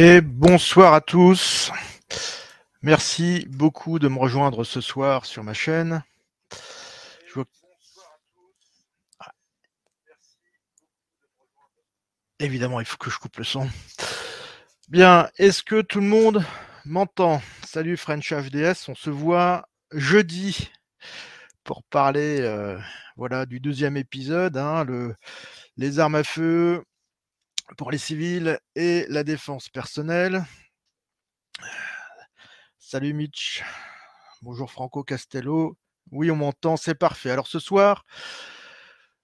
Et bonsoir à tous. Merci beaucoup de me rejoindre ce soir sur ma chaîne. Évidemment, il faut que je coupe le son. Bien, est-ce que tout le monde m'entend Salut French fds on se voit jeudi pour parler euh, voilà, du deuxième épisode, hein, le, les armes à feu, pour les civils et la défense personnelle. Salut Mitch. Bonjour Franco Castello. Oui, on m'entend, c'est parfait. Alors ce soir,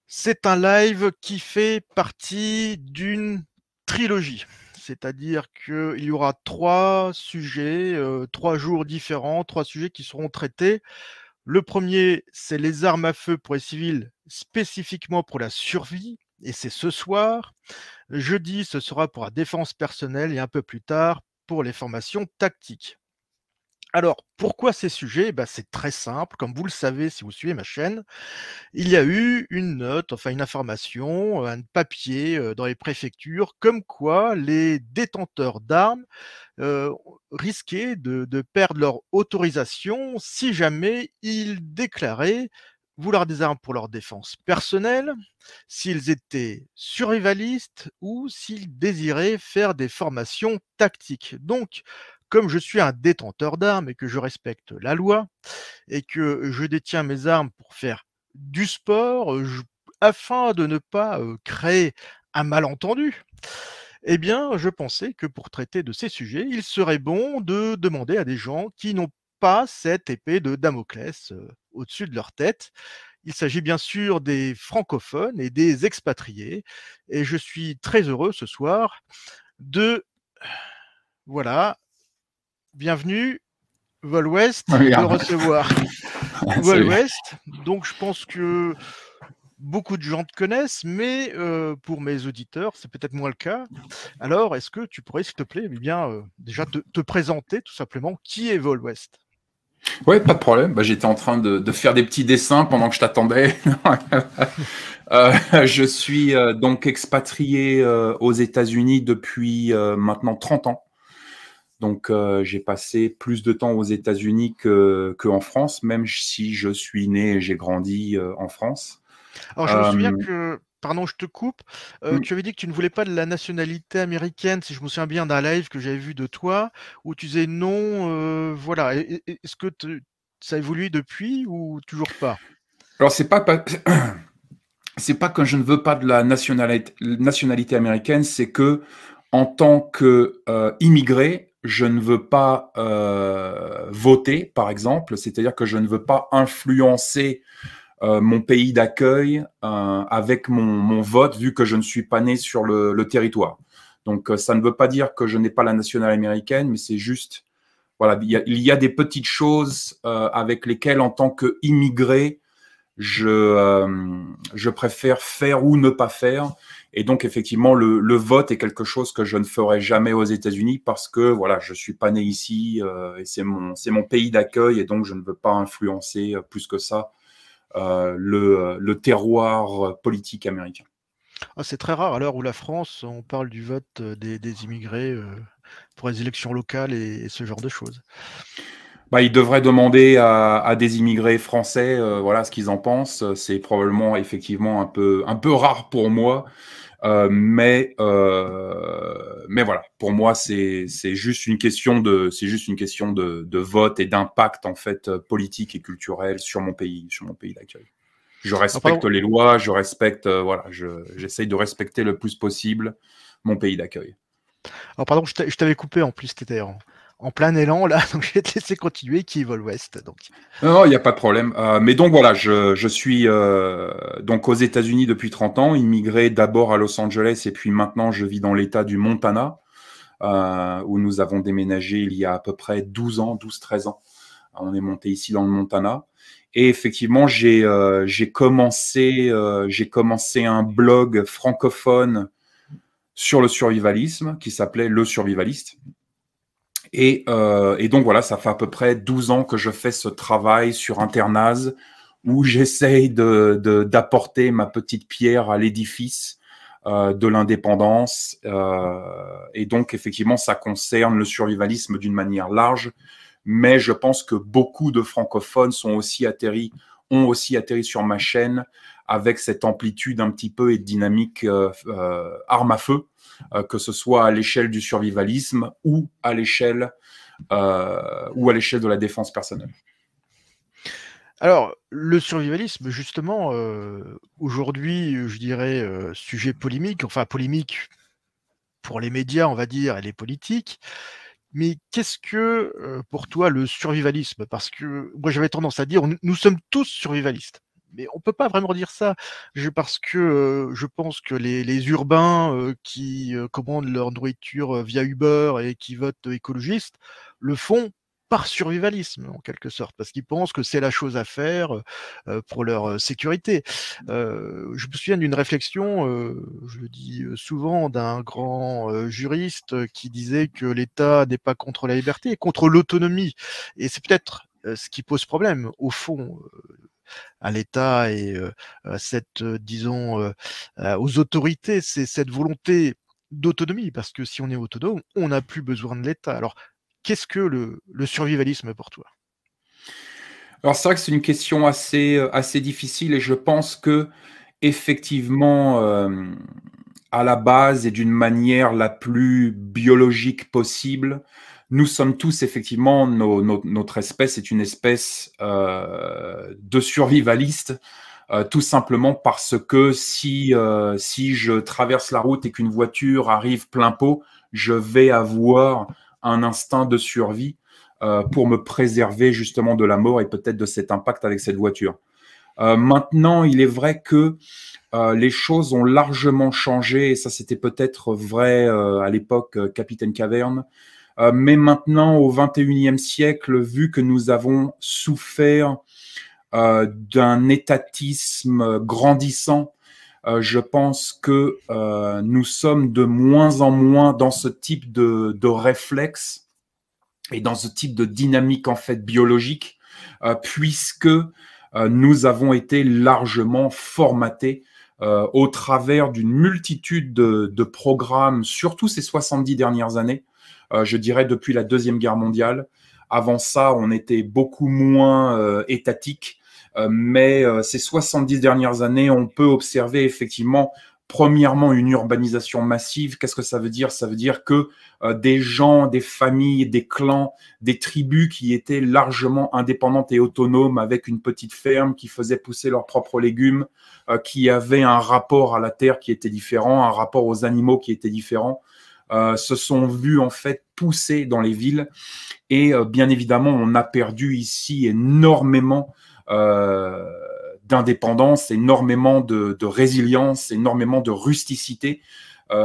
c'est un live qui fait partie d'une trilogie. C'est-à-dire qu'il y aura trois sujets, euh, trois jours différents, trois sujets qui seront traités. Le premier, c'est les armes à feu pour les civils, spécifiquement pour la survie, et c'est ce soir. Jeudi, ce sera pour la défense personnelle et un peu plus tard pour les formations tactiques. Alors, pourquoi ces sujets bah, C'est très simple. Comme vous le savez, si vous suivez ma chaîne, il y a eu une note, enfin une information, un papier euh, dans les préfectures, comme quoi les détenteurs d'armes euh, risquaient de, de, perdre leur autorisation si jamais ils déclaraient vouloir des armes pour leur défense personnelle, s'ils étaient survivalistes ou s'ils désiraient faire des formations tactiques. Donc, comme je suis un détenteur d'armes et que je respecte la loi et que je détiens mes armes pour faire du sport, afin de ne pas euh, créer un malentendu, eh bien, je pensais que pour traiter de ces sujets, il serait bon de demander à des gens qui n'ont cette épée de Damoclès euh, au-dessus de leur tête. Il s'agit bien sûr des francophones et des expatriés. Et je suis très heureux ce soir de... Voilà. Bienvenue, Vol West, de ah. recevoir ah, Vol West. Donc je pense que beaucoup de gens te connaissent, mais euh, pour mes auditeurs, c'est peut-être moins le cas. Alors, est-ce que tu pourrais, s'il te plaît, eh bien, euh, déjà te, te, présenter tout simplement qui est Vol West Ouais, pas de problème. Bah, j'étais en train de, de, faire des petits dessins pendant que je t'attendais. euh, je suis euh, donc expatrié euh, aux États-Unis depuis euh, maintenant 30 ans. Donc j'ai passé plus de temps aux États-Unis que, que, France, même si je suis né et j'ai grandi en France. Alors je me souviens que pardon, je te coupe. Euh, mmh. Tu avais dit que tu ne voulais pas de la nationalité américaine, si je me souviens bien d'un live que j'avais vu de toi, où tu disais non, euh, voilà. Est-ce que ça évolue depuis ou toujours pas Alors, c'est pas. pas... C'est pas que je ne veux pas de la nationalité, américaine, c'est que en tant que euh, immigré, je ne veux pas voter, par exemple, c'est-à-dire que je ne veux pas influencer euh, mon pays d'accueil euh, avec mon, vote, vu que je ne suis pas né sur le, territoire. Donc, euh, ça ne veut pas dire que je n'ai pas la nationale américaine, mais c'est juste, voilà, il y, a, des petites choses avec lesquelles, en tant qu'immigré, je, préfère faire ou ne pas faire. Et donc, effectivement, le, vote est quelque chose que je ne ferai jamais aux États-Unis parce que, voilà, je suis pas né ici et c'est mon pays d'accueil et donc je ne veux pas influencer plus que ça euh, euh, le, terroir euh, politique américain. Ah, c'est très rare à l'heure où la France, on parle du vote des, immigrés pour les élections locales et, ce genre de choses. Bah, ils devraient demander à, des immigrés français voilà, ce qu'ils en pensent. C'est probablement effectivement un peu, un peu rare pour moi. Euh, mais, euh, mais voilà, pour moi, c'est juste une question de, c'est juste une question de, vote et d'impact en fait politique et culturel sur mon pays, sur mon pays d'accueil. Je respecte les lois, je respecte, euh, voilà, j'essaye de respecter le plus possible mon pays d'accueil. Alors pardon, je t'avais coupé en plus, t'étais en, en plein élan là, donc je vais te continuer qui vole l'ouest. Donc. Non, il n'y a pas de problème. Euh, mais donc voilà, je, suis euh, donc aux États-Unis depuis 30 ans, immigré d'abord à Los Angeles et puis maintenant je vis dans l'État du Montana euh, où nous avons déménagé il y a à peu près 12 ans, 12-13 ans. On est monté ici dans le Montana. Et effectivement, j'ai j'ai commencé, j'ai commencé un blog francophone sur le survivalisme qui s'appelait Le Survivaliste. Et, euh, et, donc voilà, ça fait à peu près 12 ans que je fais ce travail sur Internaz où j'essaye d'apporter de, d'apporter ma petite pierre à l'édifice euh, de l'indépendance. Euh, et donc effectivement, ça concerne le survivalisme d'une manière large, mais je pense que beaucoup de francophones sont aussi atterris, ont aussi atterri sur ma chaîne avec cette amplitude un petit peu et dynamique euh, euh, arme à feu, euh, que ce soit à l'échelle du survivalisme ou à l'échelle ou à l'échelle de la défense personnelle. Alors, le survivalisme, justement, aujourd'hui, je dirais, sujet polémique, enfin polémique pour les médias, on va dire, et les politiques. Mais qu'est-ce que, pour toi, le survivalisme Parce que moi, j'avais tendance à dire, nous sommes tous survivalistes mais on peut pas vraiment dire ça, parce que je pense que les, urbains qui commandent leur nourriture via Uber et qui votent écologistes le font par survivalisme en quelque sorte, parce qu'ils pensent que c'est la chose à faire pour leur sécurité. Mmh. je me souviens d'une réflexion, je le dis souvent, d'un grand juriste qui disait que l'État n'est pas contre la liberté, contre l'autonomie. Et c'est peut-être ce qui pose problème, au fond à l'État et cette, disons, aux autorités, c'est cette volonté d'autonomie, parce que si on est autonome, on n'a plus besoin de l'État. Alors, qu'est-ce que le, le survivalisme pour toi alors c'est vrai que c'est une question assez, assez difficile et je pense que effectivement, à la base et d'une manière la plus biologique possible, nous sommes tous effectivement, notre espèce est une espèce euh, de survivaliste, euh, tout simplement parce que euh, si, je traverse la route et qu'une voiture arrive plein pot, je vais avoir un instinct de survie pour me préserver justement de la mort et peut-être de cet impact avec cette voiture. maintenant, il est vrai que les choses ont largement changé, et ça c'était peut-être vrai à l'époque Capitaine Caverne, euh, mais maintenant, au 21e siècle, vu que nous avons souffert euh, d'un étatisme grandissant, euh, je pense que nous sommes de moins en moins dans ce type de, réflexe et dans ce type de dynamique en fait biologique, puisque nous avons été largement formatés au travers d'une multitude de, de, programmes, surtout ces 70 dernières années, euh, je dirais, depuis la Deuxième Guerre mondiale. Avant ça, on était beaucoup moins euh, étatique, euh, mais ces 70 dernières années, on peut observer effectivement premièrement une urbanisation massive. Qu'est-ce que ça veut dire Ça veut dire que des gens, des familles, des clans, des tribus qui étaient largement indépendantes et autonomes avec une petite ferme qui faisait pousser leurs propres légumes, qui avaient un rapport à la terre qui était différent, un rapport aux animaux qui était différent, euh, se sont vus en fait pousser dans les villes. Et euh, bien évidemment, on a perdu ici énormément euh, d'indépendance, énormément de, résilience, énormément de rusticité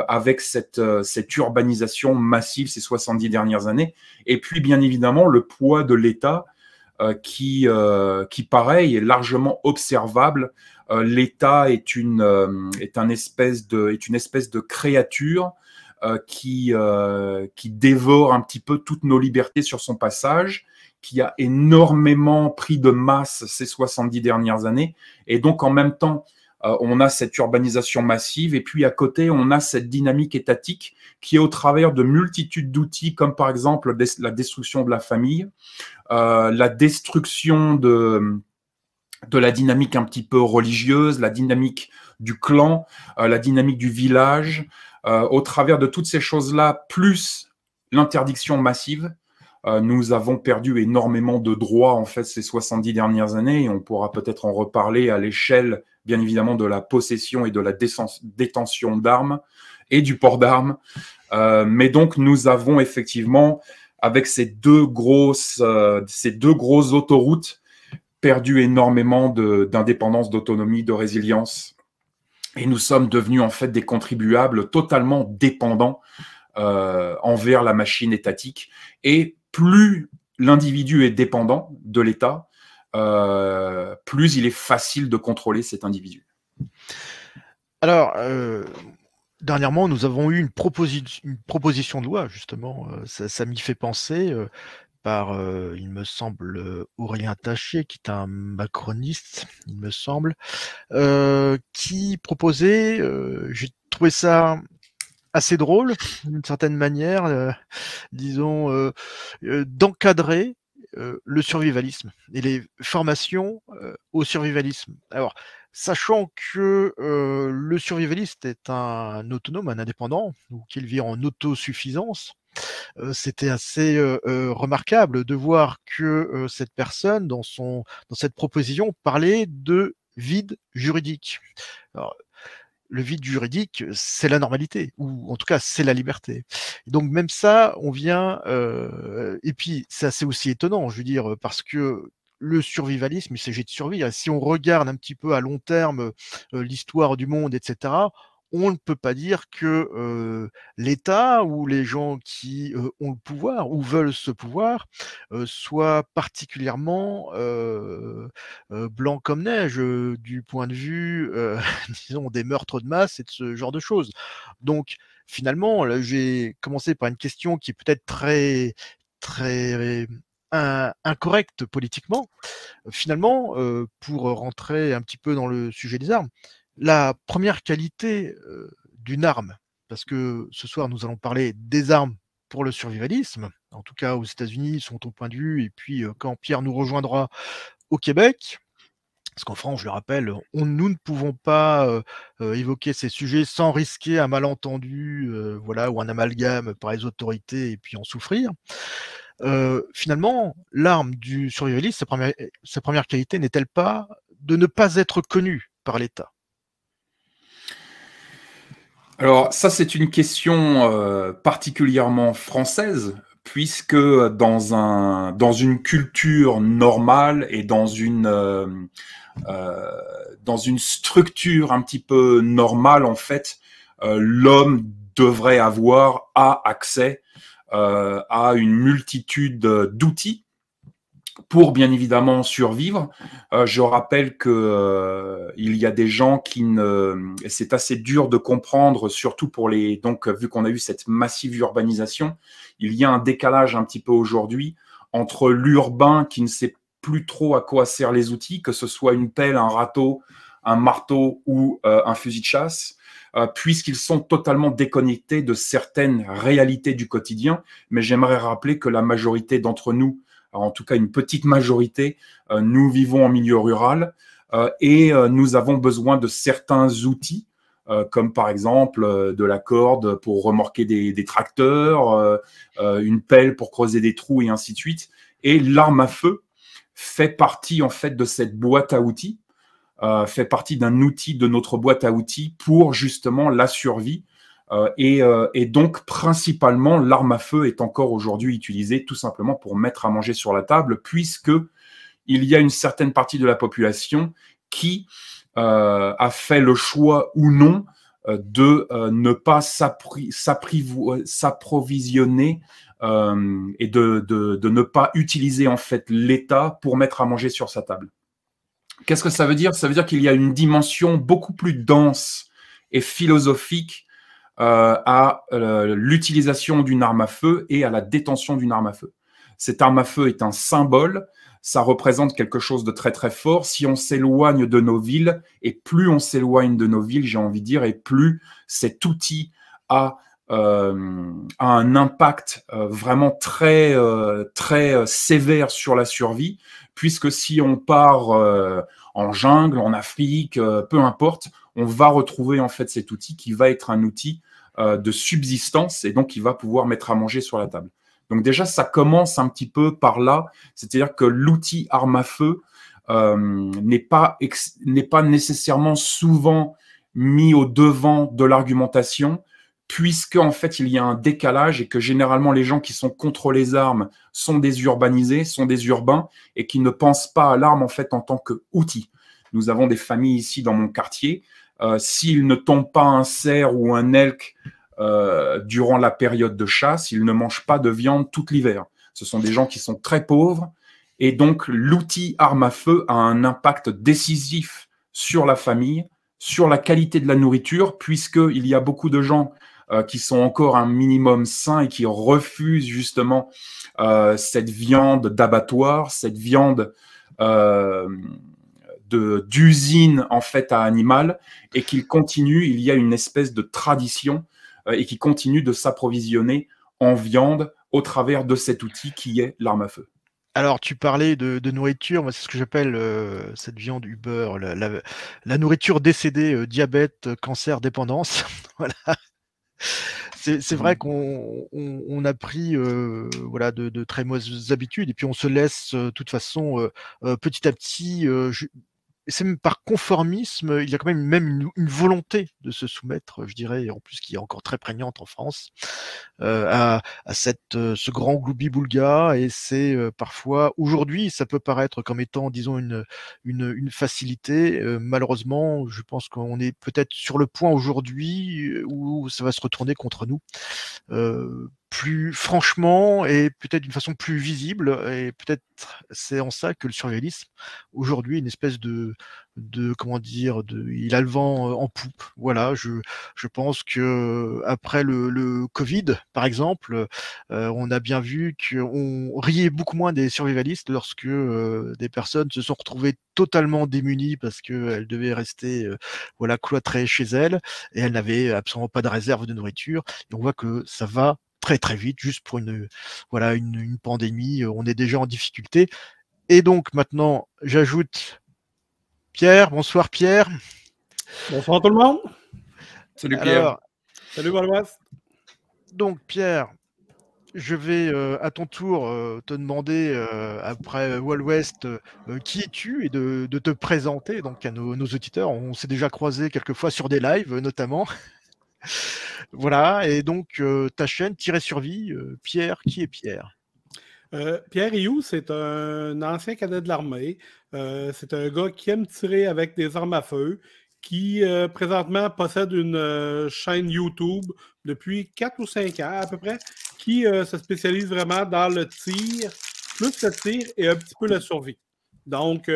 avec cette, urbanisation massive ces 70 dernières années. Et puis, bien évidemment, le poids de l'État qui, qui, pareil, est largement observable. L'État est est une espèce de créature euh, qui, euh, qui dévore un petit peu toutes nos libertés sur son passage qui a énormément pris de masse ces 70 dernières années. Et donc, en même temps, euh, on a cette urbanisation massive. Et puis, à côté, on a cette dynamique étatique qui est au travers de multitudes d'outils, comme par exemple la destruction de la famille, la destruction de, de la dynamique un petit peu religieuse, la dynamique du clan, la dynamique du village, euh, au travers de toutes ces choses-là, plus l'interdiction massive, euh, nous avons perdu énormément de droits en fait ces 70 dernières années et on pourra peut-être en reparler à l'échelle bien évidemment de la possession et de la détention d'armes et du port d'armes. Euh, mais donc nous avons effectivement avec ces deux grosses, ces deux grosses autoroutes perdu énormément d'indépendance, d'autonomie, de résilience et nous sommes devenus en fait des contribuables totalement dépendants euh, envers la machine étatique. Et plus l'individu est dépendant de l'État, euh, plus il est facile de contrôler cet individu. Alors, euh, dernièrement, nous avons eu une, une, proposition de loi, justement, ça m'y fait penser, par, il me semble, Aurélien Taché, qui est un macroniste, il me semble, qui proposait, j'ai trouvé ça assez drôle, d'une certaine manière, disons, d'encadrer le survivalisme et les formations au survivalisme. Alors, sachant que le survivaliste est un autonome, un indépendant, ou qu'il vit en autosuffisance, c'était assez remarquable de voir que cette personne, dans, son, dans cette proposition, parlait de vide juridique. le vide juridique, c'est la normalité, ou en tout cas, c'est la liberté. Et donc même ça, on vient, et puis c'est assez aussi étonnant, je veux dire, parce que le survivalisme, il s'agit de survivre. si on regarde un petit peu à long terme l'histoire du monde, etc., on ne peut pas dire que l'État ou les gens qui ont le pouvoir ou veulent ce pouvoir soient particulièrement blancs comme neige du point de vue, disons, des meurtres de masse et de ce genre de choses. Donc, finalement, j'ai commencé par une question qui est peut-être très, très incorrecte politiquement. Finalement, pour rentrer un petit peu dans le sujet des armes, la première qualité d'une arme, parce que ce soir nous allons parler des armes pour le survivalisme, en tout cas aux États-Unis, sont au point de vue, et puis quand Pierre nous rejoindra au Québec, parce qu'en France, je le rappelle, on, nous ne pouvons pas évoquer ces sujets sans risquer un malentendu, voilà, ou un amalgame par les autorités et puis en souffrir. finalement, l'arme du survivaliste, sa première qualité n'est-elle pas de ne pas être connue par l'État alors ça, c'est une question euh, particulièrement française, puisque dans, un, dans une culture normale et dans une, euh, euh, dans une structure un petit peu normale, en fait, l'homme devrait avoir à accès à une multitude d'outils pour bien évidemment survivre. Euh, je rappelle que euh, il y a des gens qui ne, c'est assez dur de comprendre, surtout pour les. Donc, vu qu'on a eu cette massive urbanisation, il y a un décalage un petit peu aujourd'hui entre l'urbain qui ne sait plus trop à quoi servent les outils, que ce soit une pelle, un râteau, un marteau ou euh, un fusil de chasse, puisqu'ils sont totalement déconnectés de certaines réalités du quotidien. Mais j'aimerais rappeler que la majorité d'entre nous en tout cas une petite majorité, euh, nous vivons en milieu rural euh, et euh, nous avons besoin de certains outils comme par exemple de la corde pour remorquer des, tracteurs, une pelle pour creuser des trous et ainsi de suite. Et l'arme à feu fait partie en fait de cette boîte à outils, fait partie d'un outil de notre boîte à outils pour justement la survie euh, euh, et, donc, principalement, l'arme à feu est encore aujourd'hui utilisée tout simplement pour mettre à manger sur la table, puisque il y a une certaine partie de la population qui euh, a fait le choix ou non de ne pas s'approvisionner et de, de, ne pas utiliser en fait l'État pour mettre à manger sur sa table. Qu'est-ce que ça veut dire Ça veut dire qu'il y a une dimension beaucoup plus dense et philosophique euh, à euh, l'utilisation d'une arme à feu et à la détention d'une arme à feu. Cette arme à feu est un symbole, ça représente quelque chose de très très fort. Si on s'éloigne de nos villes, et plus on s'éloigne de nos villes, j'ai envie de dire, et plus cet outil a, euh, a un impact vraiment très très sévère sur la survie, puisque si on part en jungle, en Afrique, peu importe, on va retrouver en fait cet outil qui va être un outil euh, de subsistance et donc il va pouvoir mettre à manger sur la table. Donc déjà, ça commence un petit peu par là, c'est-à-dire que l'outil arme à feu euh, n'est pas, nécessairement souvent mis au devant de l'argumentation, puisque en fait il y a un décalage et que généralement les gens qui sont contre les armes sont des urbanisés, sont des urbains et qui ne pensent pas à l'arme en fait en tant qu'outil. Nous avons des familles ici dans mon quartier euh, s'il ne tombe pas un cerf ou un elk euh, durant la période de chasse, il ne mange pas de viande tout l'hiver. Ce sont des gens qui sont très pauvres. Et donc, l'outil arme à feu a un impact décisif sur la famille, sur la qualité de la nourriture, puisqu'il y a beaucoup de gens euh, qui sont encore un minimum sains et qui refusent justement cette viande d'abattoir, cette viande d'usine en fait à animal et qu'il continue, il y a une espèce de tradition euh, et qui continue de s'approvisionner en viande au travers de cet outil qui est l'arme à feu. Alors, tu parlais de, nourriture, moi c'est ce que j'appelle euh, cette viande Uber, la, la, nourriture décédée, euh, diabète, cancer, dépendance. voilà. C'est vrai mmh. qu'on on, a pris voilà, de, de, très mauvaises habitudes et puis on se laisse de toute façon petit à petit et c'est par conformisme, il y a quand même même une, volonté de se soumettre, je dirais, en plus qui est encore très prégnante en France, euh, à, cette, euh, ce grand gloubi-boulga, et c'est euh, parfois, aujourd'hui, ça peut paraître comme étant, disons, une, une, facilité, malheureusement, je pense qu'on est peut-être sur le point aujourd'hui où ça va se retourner contre nous, plus franchement et peut-être d'une façon plus visible. Et peut-être c'est en ça que le survivalisme aujourd'hui, une espèce de, comment dire, de, il a le vent euh, en poupe. Voilà, je, je pense que euh, après le, le Covid, par exemple, euh, on a bien vu qu'on riait beaucoup moins des survivalistes lorsque des personnes se sont retrouvées totalement démunies parce qu'elles devaient rester voilà cloîtrées chez elles et elles n'avaient absolument pas de réserve de nourriture. Et on voit que ça va très vite, juste pour une, voilà, une, pandémie, on est déjà en difficulté. Et donc maintenant, j'ajoute Pierre. Bonsoir Pierre. Bonsoir tout le monde. Salut Pierre. Salut Donc Pierre, je vais euh, à ton tour euh, te demander, euh, après Wall West, qui es-tu et de, te présenter donc, à nos, nos auditeurs. On s'est déjà croisé quelques fois sur des lives, notamment voilà, et donc euh, ta chaîne tirer Survie, euh, Pierre, qui est Pierre euh, Pierre Iou c'est un ancien cadet de l'armée. c'est un gars qui aime tirer avec des armes à feu, qui présentement possède une chaîne YouTube depuis 4 ou 5 ans à peu près, qui se spécialise vraiment dans le tir, plus le tir et un petit peu la survie. Donc,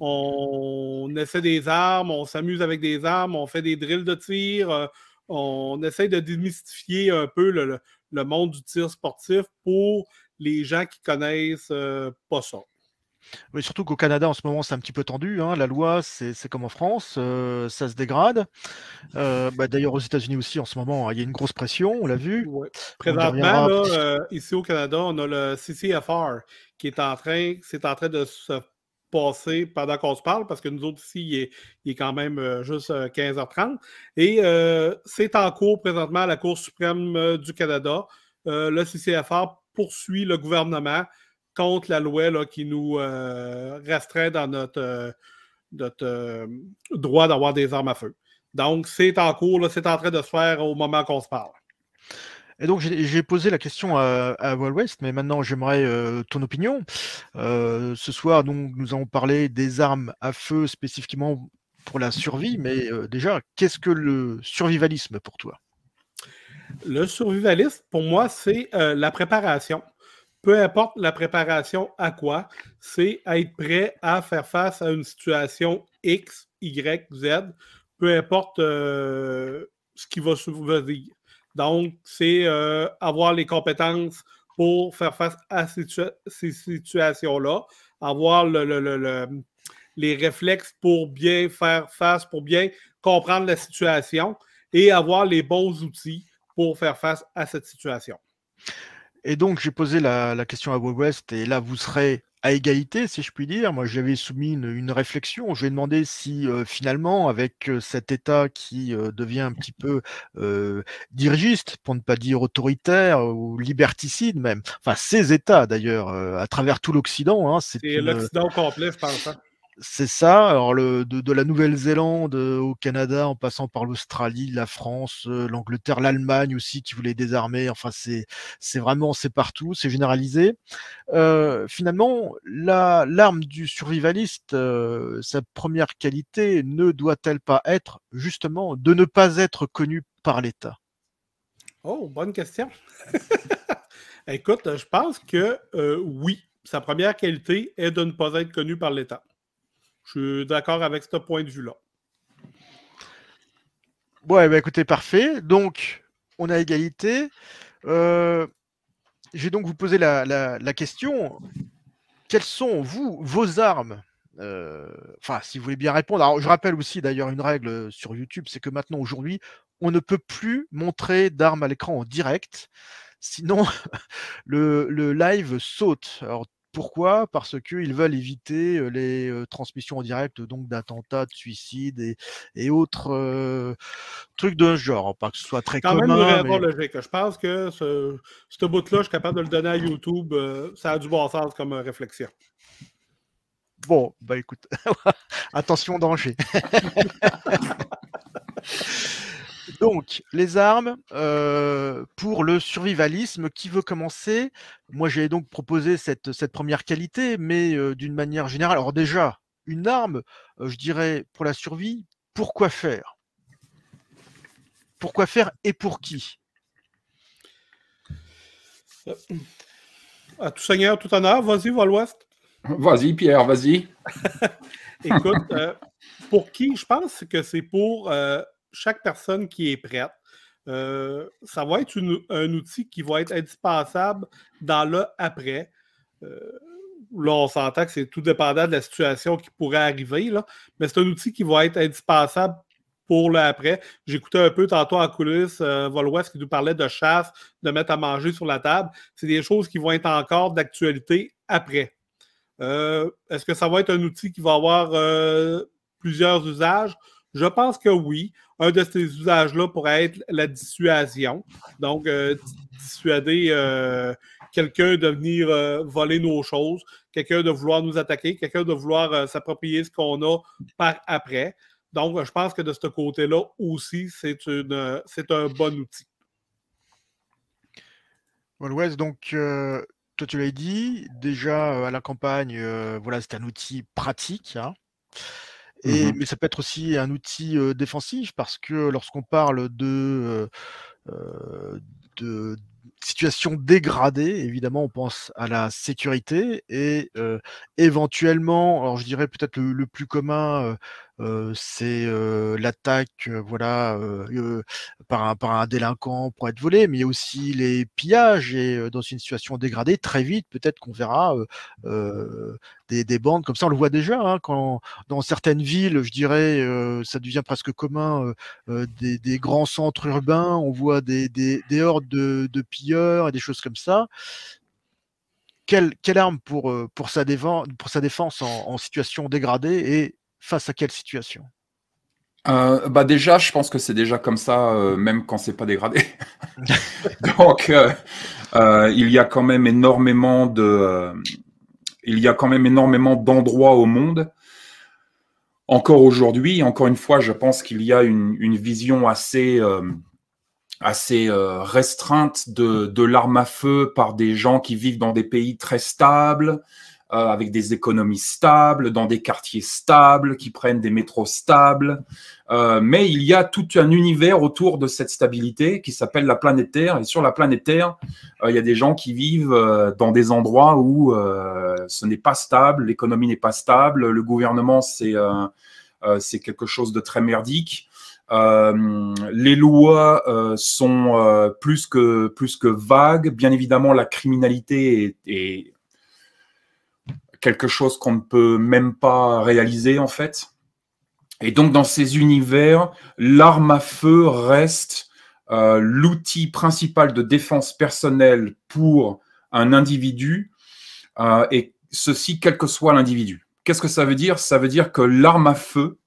on essaie des armes, on s'amuse avec des armes, on fait des drills de tir, on essaie de démystifier un peu le, monde du tir sportif pour les gens qui connaissent euh, pas ça. Oui, surtout qu'au Canada, en ce moment, c'est un petit peu tendu. Hein. La loi, c'est comme en France, euh, ça se dégrade. Euh, bah, d'ailleurs, aux États-Unis aussi, en ce moment, il y a une grosse pression, on l'a vu. Présentement, ici au Canada, on a le CCFR qui est en train, c'est en train de se passer pendant qu'on se parle, parce que nous autres ici, il est, quand même euh, juste 15h30. Euh, Et euh, c'est en cours présentement à la Cour suprême du Canada. le CCFR poursuit le gouvernement contre la loi qui nous restreint dans notre, notre droit d'avoir des armes à feu. Donc, c'est en cours, c'est en train de se faire au moment qu'on se parle. Et donc j'ai posé la question à, Wall West, mais maintenant j'aimerais euh, ton opinion. Euh, ce soir, donc, nous avons parlé des armes à feu spécifiquement pour la survie, mais euh, déjà, qu'est-ce que le survivalisme pour toi Le survivalisme, pour moi, c'est la préparation. Peu importe la préparation à quoi, c'est être prêt à faire face à une situation X, Y, Z, peu importe ce qui va se dire. Donc, c'est euh, avoir les compétences pour faire face à ces situations-là, avoir les réflexes pour bien faire face, pour bien comprendre la situation et avoir les bons outils pour faire face à cette situation. Et donc, j'ai posé la, question à West et là, vous serez à égalité, si je puis dire. Moi, j'avais soumis une, réflexion. Je vais demander si euh, finalement, avec euh, cet État qui euh, devient un petit peu euh, dirigiste, pour ne pas dire autoritaire ou liberticide même, enfin ces États d'ailleurs, à travers tout l'Occident. Hein, c'est l'Occident complet, je pense. Hein c'est ça. Alors, de, la Nouvelle-Zélande euh, au Canada, en passant par l'Australie, la France, euh, l'Angleterre, l'Allemagne aussi, qui voulait désarmer. Enfin, c'est, vraiment, c'est partout, c'est généralisé. Euh, finalement, la, l'arme du survivaliste, sa première qualité, ne doit-elle pas être justement de ne pas être connue par l'État Oh, bonne question. Écoute, je pense que oui, sa première qualité est de ne pas être connue par l'État. Je suis d'accord avec ce point de vue-là. Ouais, bah, écoutez, parfait. Donc, on a égalité. Euh, je vais donc vous poser la, question quelles sont, vous, vos armes euh, Enfin, si vous voulez bien répondre. Alors, je rappelle aussi d'ailleurs une règle sur YouTube c'est que maintenant, aujourd'hui, on ne peut plus montrer d'armes à l'écran en direct. Sinon, le, live saute. Alors, pourquoi Parce qu'ils veulent éviter les transmissions en direct donc d'attentats, de suicides et, autres trucs de ce genre. Hein. Pas que ce soit très Quand commun. Hein. Je pense que ce, bout-là, je suis capable de le donner à YouTube. ça a du bon sens comme réflexion. Bon, bah écoute, attention danger. les armes euh, pour le survivalisme qui veut commencer. Moi, j'ai donc proposé cette, première qualité, mais euh, d'une manière générale. Alors, déjà, une arme, euh, je dirais, pour la survie, pourquoi faire Pourquoi faire et pour qui À ah, tout seigneur, tout en art vas-y, Vas-y, Pierre, vas-y. Écoute, pour qui, je pense que c'est pour chaque personne qui est prête. Euh, ça va être un outil qui va être indispensable dans le après. Euh, là, on s'entend que c'est tout dépendant de la situation qui pourrait arriver, là, mais c'est un outil qui va être indispensable pour le après. J'écoutais un peu tantôt en coulisses euh, Valois, qui nous parlait de chasse, de mettre à manger sur la table. C'est des choses qui vont être encore d'actualité après. Est-ce que ça va être un outil qui va avoir plusieurs usages? Je pense que oui. Un de ces usages-là pourrait être la dissuasion. Donc, euh, dissuader euh, quelqu'un de venir euh, voler nos choses, quelqu'un de vouloir nous attaquer, quelqu'un de vouloir s'approprier ce qu'on a par après. Donc, je pense que de ce côté-là aussi, c'est, un bon outil. Well, donc, toi, tu l'as dit, déjà à la campagne, voilà, c'est un outil pratique. Hein. Mmh et, Mais ça peut être aussi un outil défensif parce que lorsqu'on parle de, de situation dégradée, évidemment, on pense à la sécurité et éventuellement, alors je dirais peut-être le, plus commun, c'est l'attaque voilà, par, un, par un délinquant pour être volé, mais aussi les pillages et dans une situation dégradée, très vite, peut-être qu'on verra des, des, bandes comme ça. On le voit déjà hein, quand dans certaines villes, je dirais, ça devient presque commun. des, grands centres urbains, on voit des, des, hordes de, pilleurs et des choses comme ça. Quelle, arme pour, pour, sa défense, pour sa défense en, en situation dégradée et face à quelle situation euh, bah déjà, je pense que c'est déjà comme ça, euh, même quand c'est pas dégradé. Donc, euh, il y a quand même énormément de, il y a quand même énormément d'endroits au monde. Encore aujourd'hui, encore une fois, je pense qu'il y a une, vision assez, assez restreinte de, de l'arme à feu par des gens qui vivent dans des pays très stables, euh, avec des économies stables, dans des quartiers stables, qui prennent des métros stables. Euh, mais il y a tout un univers autour de cette stabilité qui s'appelle la planète Terre. Et sur la planète Terre, euh, il y a des gens qui vivent dans des endroits où ce n'est pas stable, l'économie n'est pas stable, le gouvernement, c'est quelque chose de très merdique. les lois sont plus, que, plus que vagues. Bien évidemment, la criminalité est quelque chose qu'on ne peut même pas réaliser en fait. Et donc dans ces univers, l'arme à feu reste euh, l'outil principal de défense personnelle pour un individu, euh, et ceci quel que soit l'individu. Qu'est-ce que ça veut dire Ça veut dire que l'arme à feu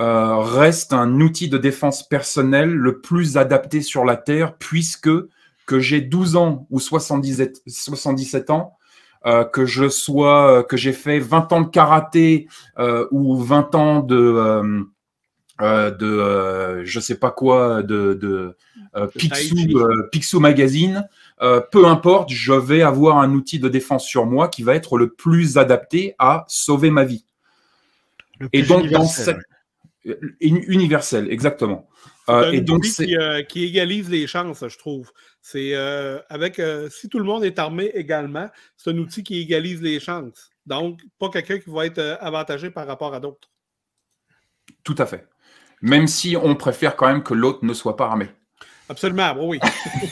euh, reste un outil de défense personnelle le plus adapté sur la Terre, puisque que j'ai 12 ans ou 77 ans, euh, que je sois, euh, que j'ai fait 20 ans de karaté euh, ou 20 ans de, je de je sais pas quoi, de, de Picsou, Picsou, Magazine, peu importe, je vais avoir un outil de défense sur moi qui va être le plus adapté à sauver ma vie. Et donc, dans cette, euh, universel, exactement. Euh, et donc euh, qui, égalise les chances, je trouve. C'est euh, avec si tout le monde est armé également, c'est un outil qui égalise les chances. Donc, pas quelqu'un qui va être avantagé par rapport à d'autres. Tout à fait. Même si on préfère quand même que l'autre ne soit pas armé. Absolument, oui.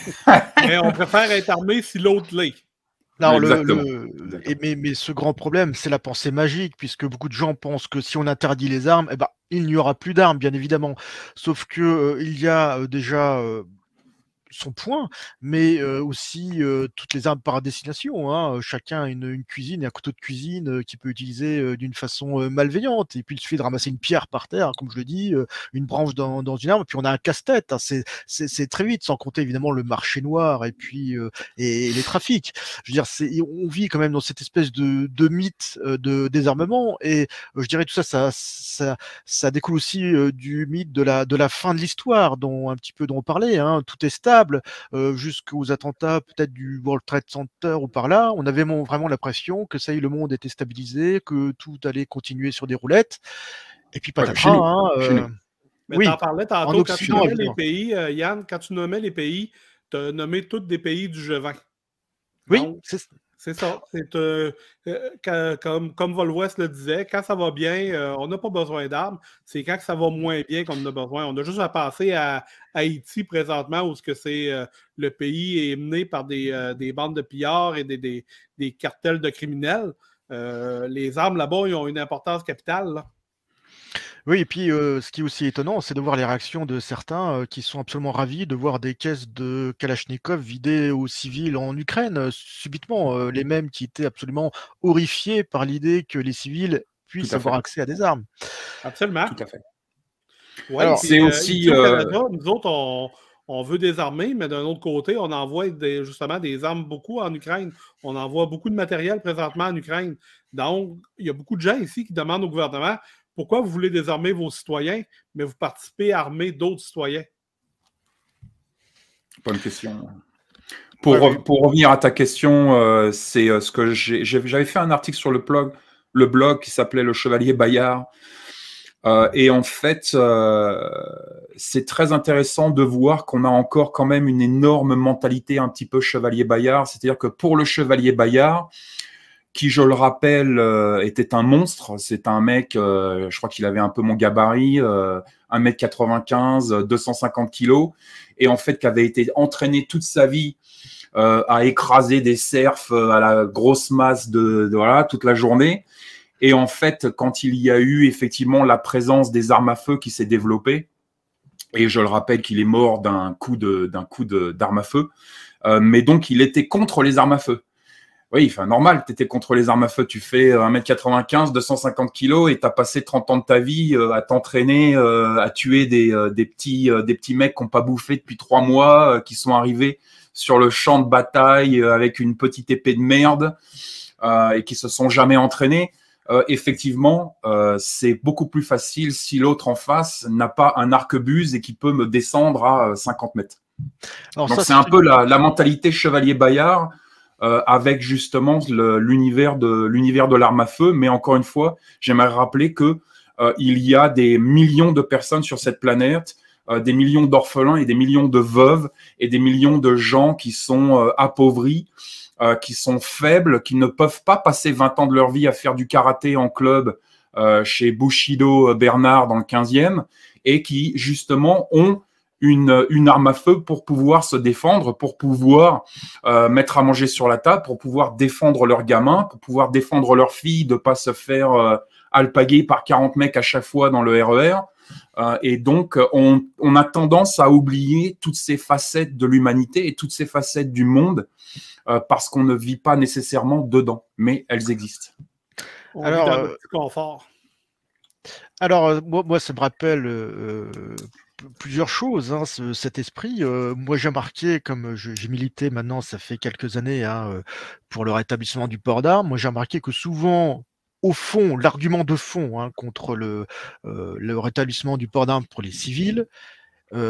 Mais on préfère être armé si l'autre l'est. Non, mais, ce grand problème, c'est la pensée magique, puisque beaucoup de gens pensent que si on interdit les armes, eh ben, il n'y aura plus d'armes, bien évidemment. Sauf que euh, il y a euh, déjà euh, son point, mais aussi toutes les armes par destination. Hein. Chacun a une, une, cuisine et un couteau de cuisine euh, qu'il peut utiliser d'une façon malveillante. Et puis il suffit de ramasser une pierre par terre, comme je le dis, une branche dans, dans, une arme. Puis on a un casse-tête. Hein. C'est très vite, sans compter évidemment le marché noir et puis et, les trafics. Je veux dire, on vit quand même dans cette espèce de, de mythe de désarmement. Et je dirais tout ça, ça, ça, découle aussi du mythe de la, de la fin de l'histoire, dont un petit peu dont on parlait. Hein. Tout est stable jusqu'aux attentats peut-être du World Trade Center ou par là, on avait vraiment l'impression que ça y est, le monde était stabilisé, que tout allait continuer sur des roulettes. Et puis pas ouais, hein, Mais oui, en parlais tantôt, quand tu nommais les pays, euh, Yann, quand tu nommais les pays, tu as nommé tous des pays du G20. Oui, c'est c'est ça. C'est, euh, euh, comme, comme le disait, quand ça va bien, euh, on n'a pas besoin d'armes. C'est quand ça va moins bien qu'on en a besoin. On a juste à passer à, Haïti présentement, où ce que c'est le pays est mené par des, bandes de pillards et des, cartels de criminels. les armes là-bas, ils ont une importance capitale. Oui, et puis euh, ce qui est aussi étonnant, c'est de voir les réactions de certains euh, qui sont absolument ravis de voir des caisses de Kalachnikov vidées aux civils en Ukraine, euh, subitement, les mêmes qui étaient absolument horrifiés par l'idée que les civils puissent avoir accès à des armes. Absolument. Tout à fait. Alors, c'est aussi. nous autres, on, veut désarmer, mais d'un autre côté, on envoie justement des armes beaucoup en Ukraine. On envoie beaucoup de matériel présentement en Ukraine. Donc, il y a beaucoup de gens ici qui demandent au gouvernement pourquoi vous voulez désarmer vos citoyens, mais vous participez à armer d'autres citoyens? Bonne question. Pour, revenir à ta question, euh, c'est euh, ce que j'avais fait un article sur le blog, le blog qui s'appelait Le Chevalier Bayard. Euh, et en fait, c'est très intéressant de voir qu'on a encore quand même une énorme mentalité un petit peu Chevalier Bayard. C'est-à-dire que pour le Chevalier Bayard, qui, je le rappelle, euh, était un monstre. C'est un mec, euh, je crois qu'il avait un peu mon gabarit, 1m95, euh, 250 kilos, et en fait qui avait été entraîné toute sa vie à écraser des cerfs à la grosse masse de, voilà toute la journée. Et en fait, quand il y a eu effectivement la présence des armes à feu qui s'est développée, et je le rappelle qu'il est mort d'un coup d'un coup d'arme à feu, mais donc il était contre les armes à feu. Oui, enfin, normal, tu étais contre les armes à feu, tu fais 1m95, 250 kg et tu as passé 30 ans de ta vie euh, à t'entraîner, euh, à tuer des, euh, petits, des petits mecs qui n'ont pas bouffé depuis trois mois, qui sont arrivés sur le champ de bataille avec une petite épée de merde et qui se sont jamais entraînés. effectivement, c'est beaucoup plus facile si l'autre en face n'a pas un arquebuse et qui peut me descendre à 50 mètres. Donc c'est un peu la, mentalité chevalier Bayard euh, avec justement l'univers de l'univers de l'arme à feu. Mais encore une fois, j'aimerais rappeler que euh, il y a des millions de personnes sur cette planète, euh, des millions d'orphelins et des millions de veuves et des millions de gens qui sont appauvris. qui sont faibles, qui ne peuvent pas passer 20 ans de leur vie à faire du karaté en club chez Bushido Bernard dans le 15e, et qui justement ont une, arme à feu pour pouvoir se défendre, pour pouvoir euh, mettre à manger sur la table, pour pouvoir défendre leurs gamins, pour pouvoir défendre leurs filles de ne pas se faire euh, alpaguer par 40 mecs à chaque fois dans le RER. E euh, et donc, on, a tendance à oublier toutes ces facettes de l'humanité et toutes ces facettes du monde parce qu'on ne vit pas nécessairement dedans, mais elles existent. Alors, Alors, moi, moi, ça me rappelle plusieurs choses, hein, cet esprit. Euh, moi, j'ai marqué, comme euh, j'ai milité maintenant, ça fait quelques années, hein, euh, pour le rétablissement du port d'armes, moi j'ai remarqué que souvent, au fond, l'argument de fond hein, contre le, rétablissement du port d'armes pour les civils,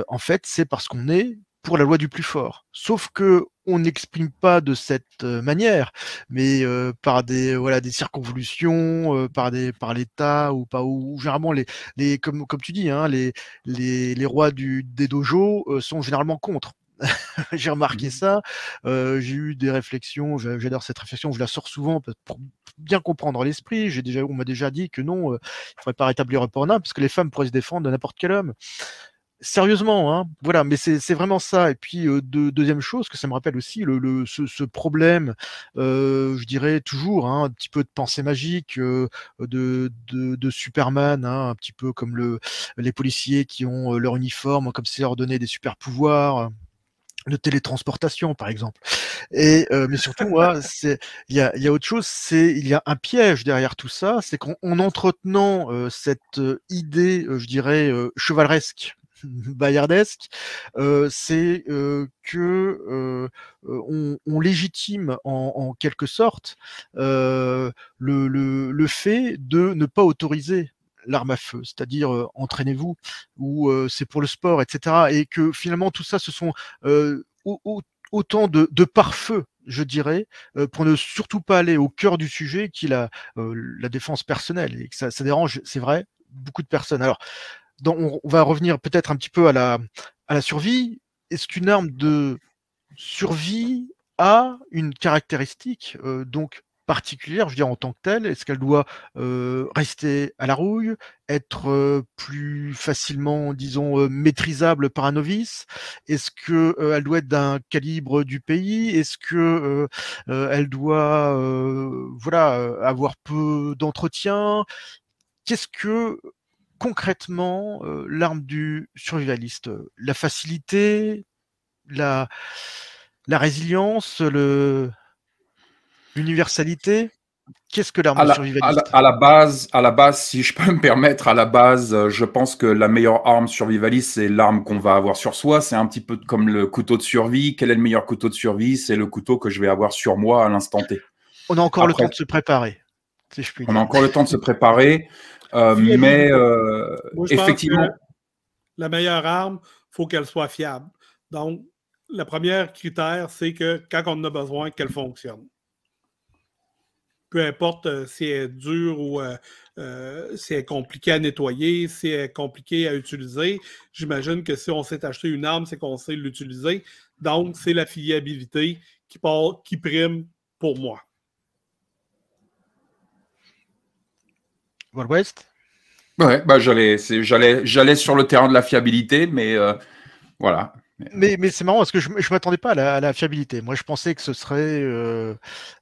en fait, c'est parce qu'on est pour la loi du plus fort. Sauf que on n'exprime pas de cette euh, manière, mais euh, par des voilà des circonvolutions, euh, par des par l'État ou pas ou, généralement les les comme comme tu dis hein, les, les les rois du des dojos sont généralement contre. j'ai remarqué mmh ça, j'ai eu des réflexions, j'adore cette réflexion, je la sors souvent pour bien comprendre l'esprit. J'ai déjà, on m'a déjà dit que non, il ne faudrait pas rétablir le porno parce que les femmes pourraient se défendre de n'importe quel homme sérieusement, hein, voilà, mais c'est vraiment ça. Et puis euh, de, deuxième chose que ça me rappelle aussi, le, ce, problème, euh, je dirais toujours, hein, un petit peu de pensée magique euh, de, de, Superman, hein, un petit peu comme le, les policiers qui ont leur uniforme, comme c'est leur des super pouvoirs de télétransportation par exemple et mais surtout moi c'est il y a, y a, autre chose c'est il y a un piège derrière tout ça c'est qu'en entretenant cette idée je dirais chevaleresque bayardesque, c'est que on, légitime en, quelque sorte le, le, le, fait de ne pas autoriser l'arme à feu, c'est-à-dire entraînez-vous ou c'est pour le sport, etc. Et que finalement tout ça, ce sont autant de, de pare-feu je dirais, pour ne surtout pas aller au cœur du sujet qui est la, la défense personnelle, et que ça, ça dérange, c'est vrai, beaucoup de personnes. Alors, on, va revenir peut-être un petit peu à la, à la survie. Est-ce qu'une arme de survie a une caractéristique euh, donc particulière, je veux dire en tant que telle Est-ce qu'elle doit euh, rester à la rouille, être euh, plus facilement, disons, maîtrisable par un novice Est-ce que elle doit être d'un calibre du pays Est-ce que elle doit, voilà, avoir peu d'entretien Qu'est-ce que concrètement euh, l'arme du survivaliste euh, La facilité, la, résilience, l'universalité Qu'est-ce que l'arme du survivaliste à la, base, à la base, si je peux me permettre, à la base, euh, je pense que la meilleure arme survivaliste, c'est l'arme qu'on va avoir sur soi. C'est un petit peu comme le couteau de survie. Quel est le meilleur couteau de survie C'est le couteau que je vais avoir sur moi à l'instant T. On a encore le temps de se préparer. je On a encore le temps de se préparer. Euh, mais euh, effectivement. la meilleure arme, il faut qu'elle soit fiable. Donc, le premier critère, c'est que quand on en a besoin, qu'elle fonctionne. Peu importe euh, si elle est dure ou si elle est compliquée à nettoyer, si elle est compliquée à utiliser. J'imagine que si on s'est acheté une arme, c'est qu'on sait l'utiliser. Donc, c'est la fiabilité qui prime pour moi. Ouais, bah j'allais, j'allais, j'allais sur le terrain de la fiabilité, mais euh, voilà. Mais, mais c'est marrant parce que je ne m'attendais pas à la, fiabilité. Moi, je pensais que ce serait euh,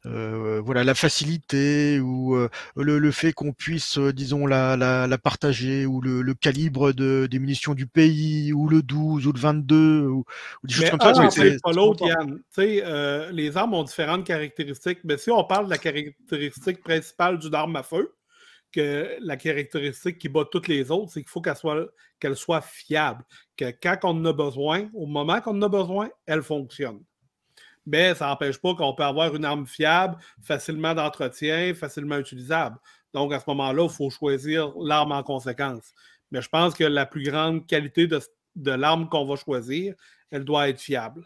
euh, voilà la facilité ou le, le, fait qu'on puisse, disons, la, la, la partager ou le, calibre de, des munitions du pays ou le 12 ou le 22 ou, ou des choses comme ça. Ah, c'est pas l'autre, Yann. les armes ont différentes caractéristiques. Mais si on parle de la caractéristique principale d'une arme à feu, que la caractéristique qui bat toutes les autres, c'est qu'il faut qu'elle soit, qu'elle soit fiable, que quand on en a besoin, au moment qu'on en a besoin, elle fonctionne. Mais ça n'empêche pas qu'on peut avoir une arme fiable, facilement d'entretien, facilement utilisable. Donc, à ce moment-là, il faut choisir l'arme en conséquence. Mais je pense que la plus grande qualité de l'arme qu'on va choisir, elle doit être fiable.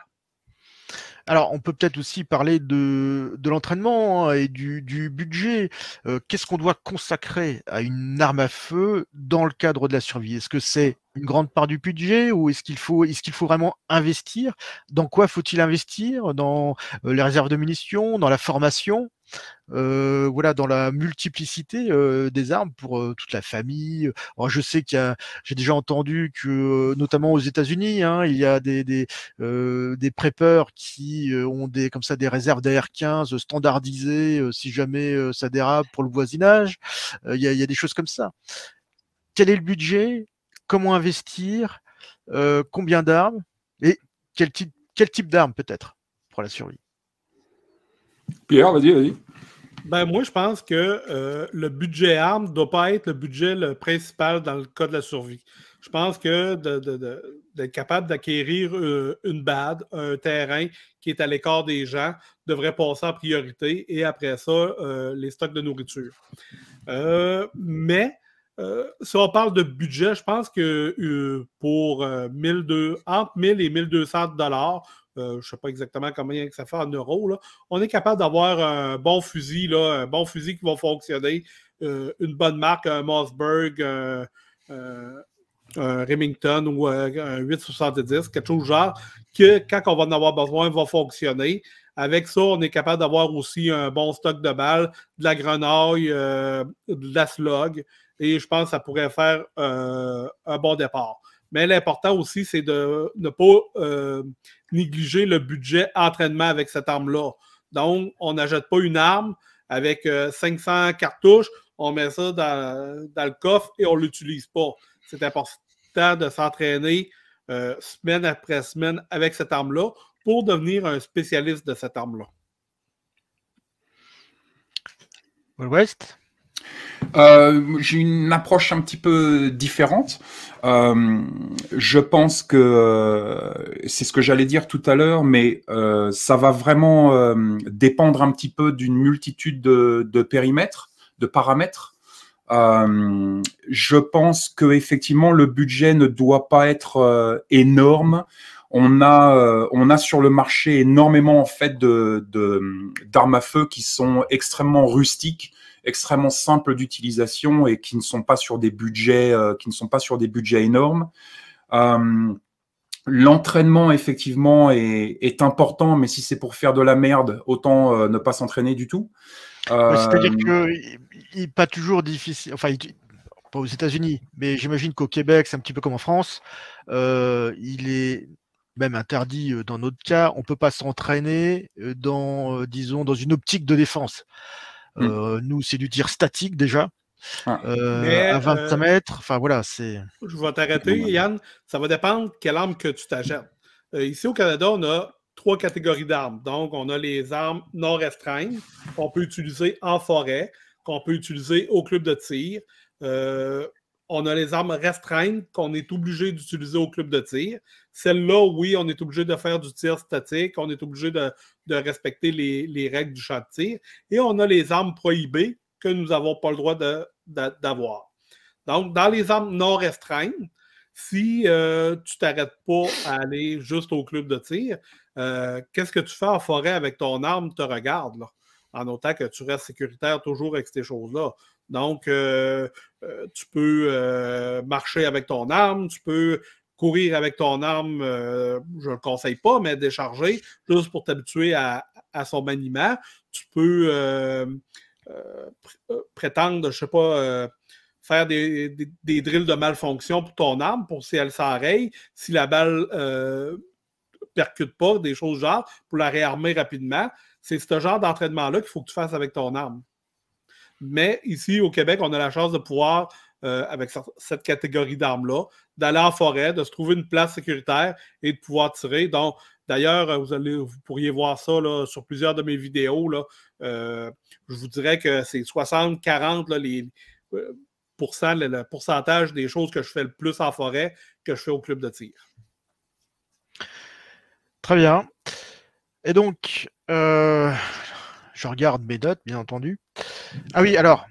Alors, on peut peut-être aussi parler de, de l'entraînement hein, et du, du budget. Euh, qu'est-ce qu'on doit consacrer à une arme à feu dans le cadre de la survie Est-ce que c'est une grande part du budget ou est-ce qu'il faut est-ce qu'il faut vraiment investir Dans quoi faut-il investir Dans euh, les réserves de munitions, dans la formation, euh, voilà, dans la multiplicité euh, des armes pour toute la famille. je sais qu'il j'ai déjà entendu que, notamment aux États-Unis, hein, il y a des des, des qui ont des comme ça des réserves d'AR-15 standardisées si jamais ça dérape pour le voisinage. Il y, il y a des choses comme ça. Quel est le budget comment investir, euh, combien d'armes et quel type, d'armes peut-être pour la survie. Pierre, vas-y, vas-y. Ben, moi, je pense que euh, le budget armes ne doit pas être le budget principal dans le cas de la survie. Je pense que d'être capable d'acquérir euh, une BAD, un terrain qui est à l'écart des gens, devrait passer en priorité et après ça, les stocks de nourriture. mais euh, si on parle de budget, je pense que euh, pour 1200, euh, entre 1000 et 1200 dollars, je ne sais pas exactement combien ça fait en euros, on est capable d'avoir un bon fusil, un bon fusil qui va fonctionner, une bonne marque, un Mossberg, un Remington ou un 870, quelque chose du genre, que quand on va en avoir besoin, va fonctionner. Avec ça, on est capable d'avoir aussi un bon stock de balles, de la grenaille, de la slug et je pense que ça pourrait faire euh, un bon départ. Mais l'important aussi, c'est de ne pas euh, négliger le budget entraînement avec cette arme-là. Donc, on n'achète pas une arme avec 500 euh, cartouches, on met ça dans, le coffre et on ne l'utilise pas. C'est important de s'entraîner semaine après semaine avec cette arme-là pour devenir un spécialiste de cette arme-là. West? Euh, j'ai une approche un petit peu différente. Euh, je pense que euh, c'est ce que j'allais dire tout à l'heure, mais ça va vraiment dépendre un petit peu d'une multitude de, périmètres, de paramètres. je pense que effectivement le budget ne doit pas être énorme on a on a sur le marché énormément en fait de d'armes à feu qui sont extrêmement rustiques extrêmement simples d'utilisation et qui ne sont pas sur des budgets, euh, qui ne sont pas sur des budgets énormes. Euh, l'entraînement, effectivement, est, important, mais si c'est pour faire de la merde, autant euh, ne pas s'entraîner du tout. C'est-à-dire qu'il pas toujours difficile, enfin, pas aux États-Unis, mais j'imagine qu'au Québec, c'est un petit peu comme en France, il est même interdit dans notre cas, on ne peut pas s'entraîner dans, disons, dans une optique de défense. Mmh. Euh, nous, c'est du tir statique déjà. Ah. Euh, à 25 euh, mètres, enfin voilà, c'est. Je vais t'arrêter, ben. Yann. Ça va dépendre quelle arme que tu t'achètes. ici au Canada, on a trois catégories d'armes. Donc, on a les armes non restreintes qu'on peut utiliser en forêt, qu'on peut utiliser au club de tir. on a les armes restreintes qu'on est obligé d'utiliser au club de tir. Celles-là, oui, on est obligé de faire du tir statique, on est obligé de, de respecter les, règles du champ de tir. Et on a les armes prohibées que nous n'avons pas le droit d'avoir. Donc, dans les armes non restreintes, si euh, tu t'arrêtes pas à aller juste au club de tir, euh, qu'est-ce que tu fais en forêt avec ton arme te regarde, là, en autant que tu restes sécuritaire toujours avec ces choses-là. Donc, euh, tu peux marcher avec ton arme, tu peux courir avec ton arme, euh, je ne le conseille pas, mais décharger, juste pour t'habituer à, son maniement. Tu peux euh, euh, prétendre, je ne sais pas, faire des, drills de malfonction pour ton arme, pour si elle s'enraye, si la balle ne percute pas, des choses du genre, pour la réarmer rapidement. C'est ce genre d'entraînement-là qu'il faut que tu fasses avec ton arme. Mais ici, au Québec, on a la chance de pouvoir euh, avec cette catégorie d'armes-là, d'aller en forêt, de se trouver une place sécuritaire et de pouvoir tirer. Donc, d'ailleurs, euh, vous, vous pourriez voir ça sur plusieurs de mes vidéos. Là, euh, je vous dirais que c'est 60-40 les le, pourcentage des choses que je fais le plus en forêt que je fais au club de tir. Très bien. Et donc, je regarde mes notes, bien entendu. Ah oui, alors,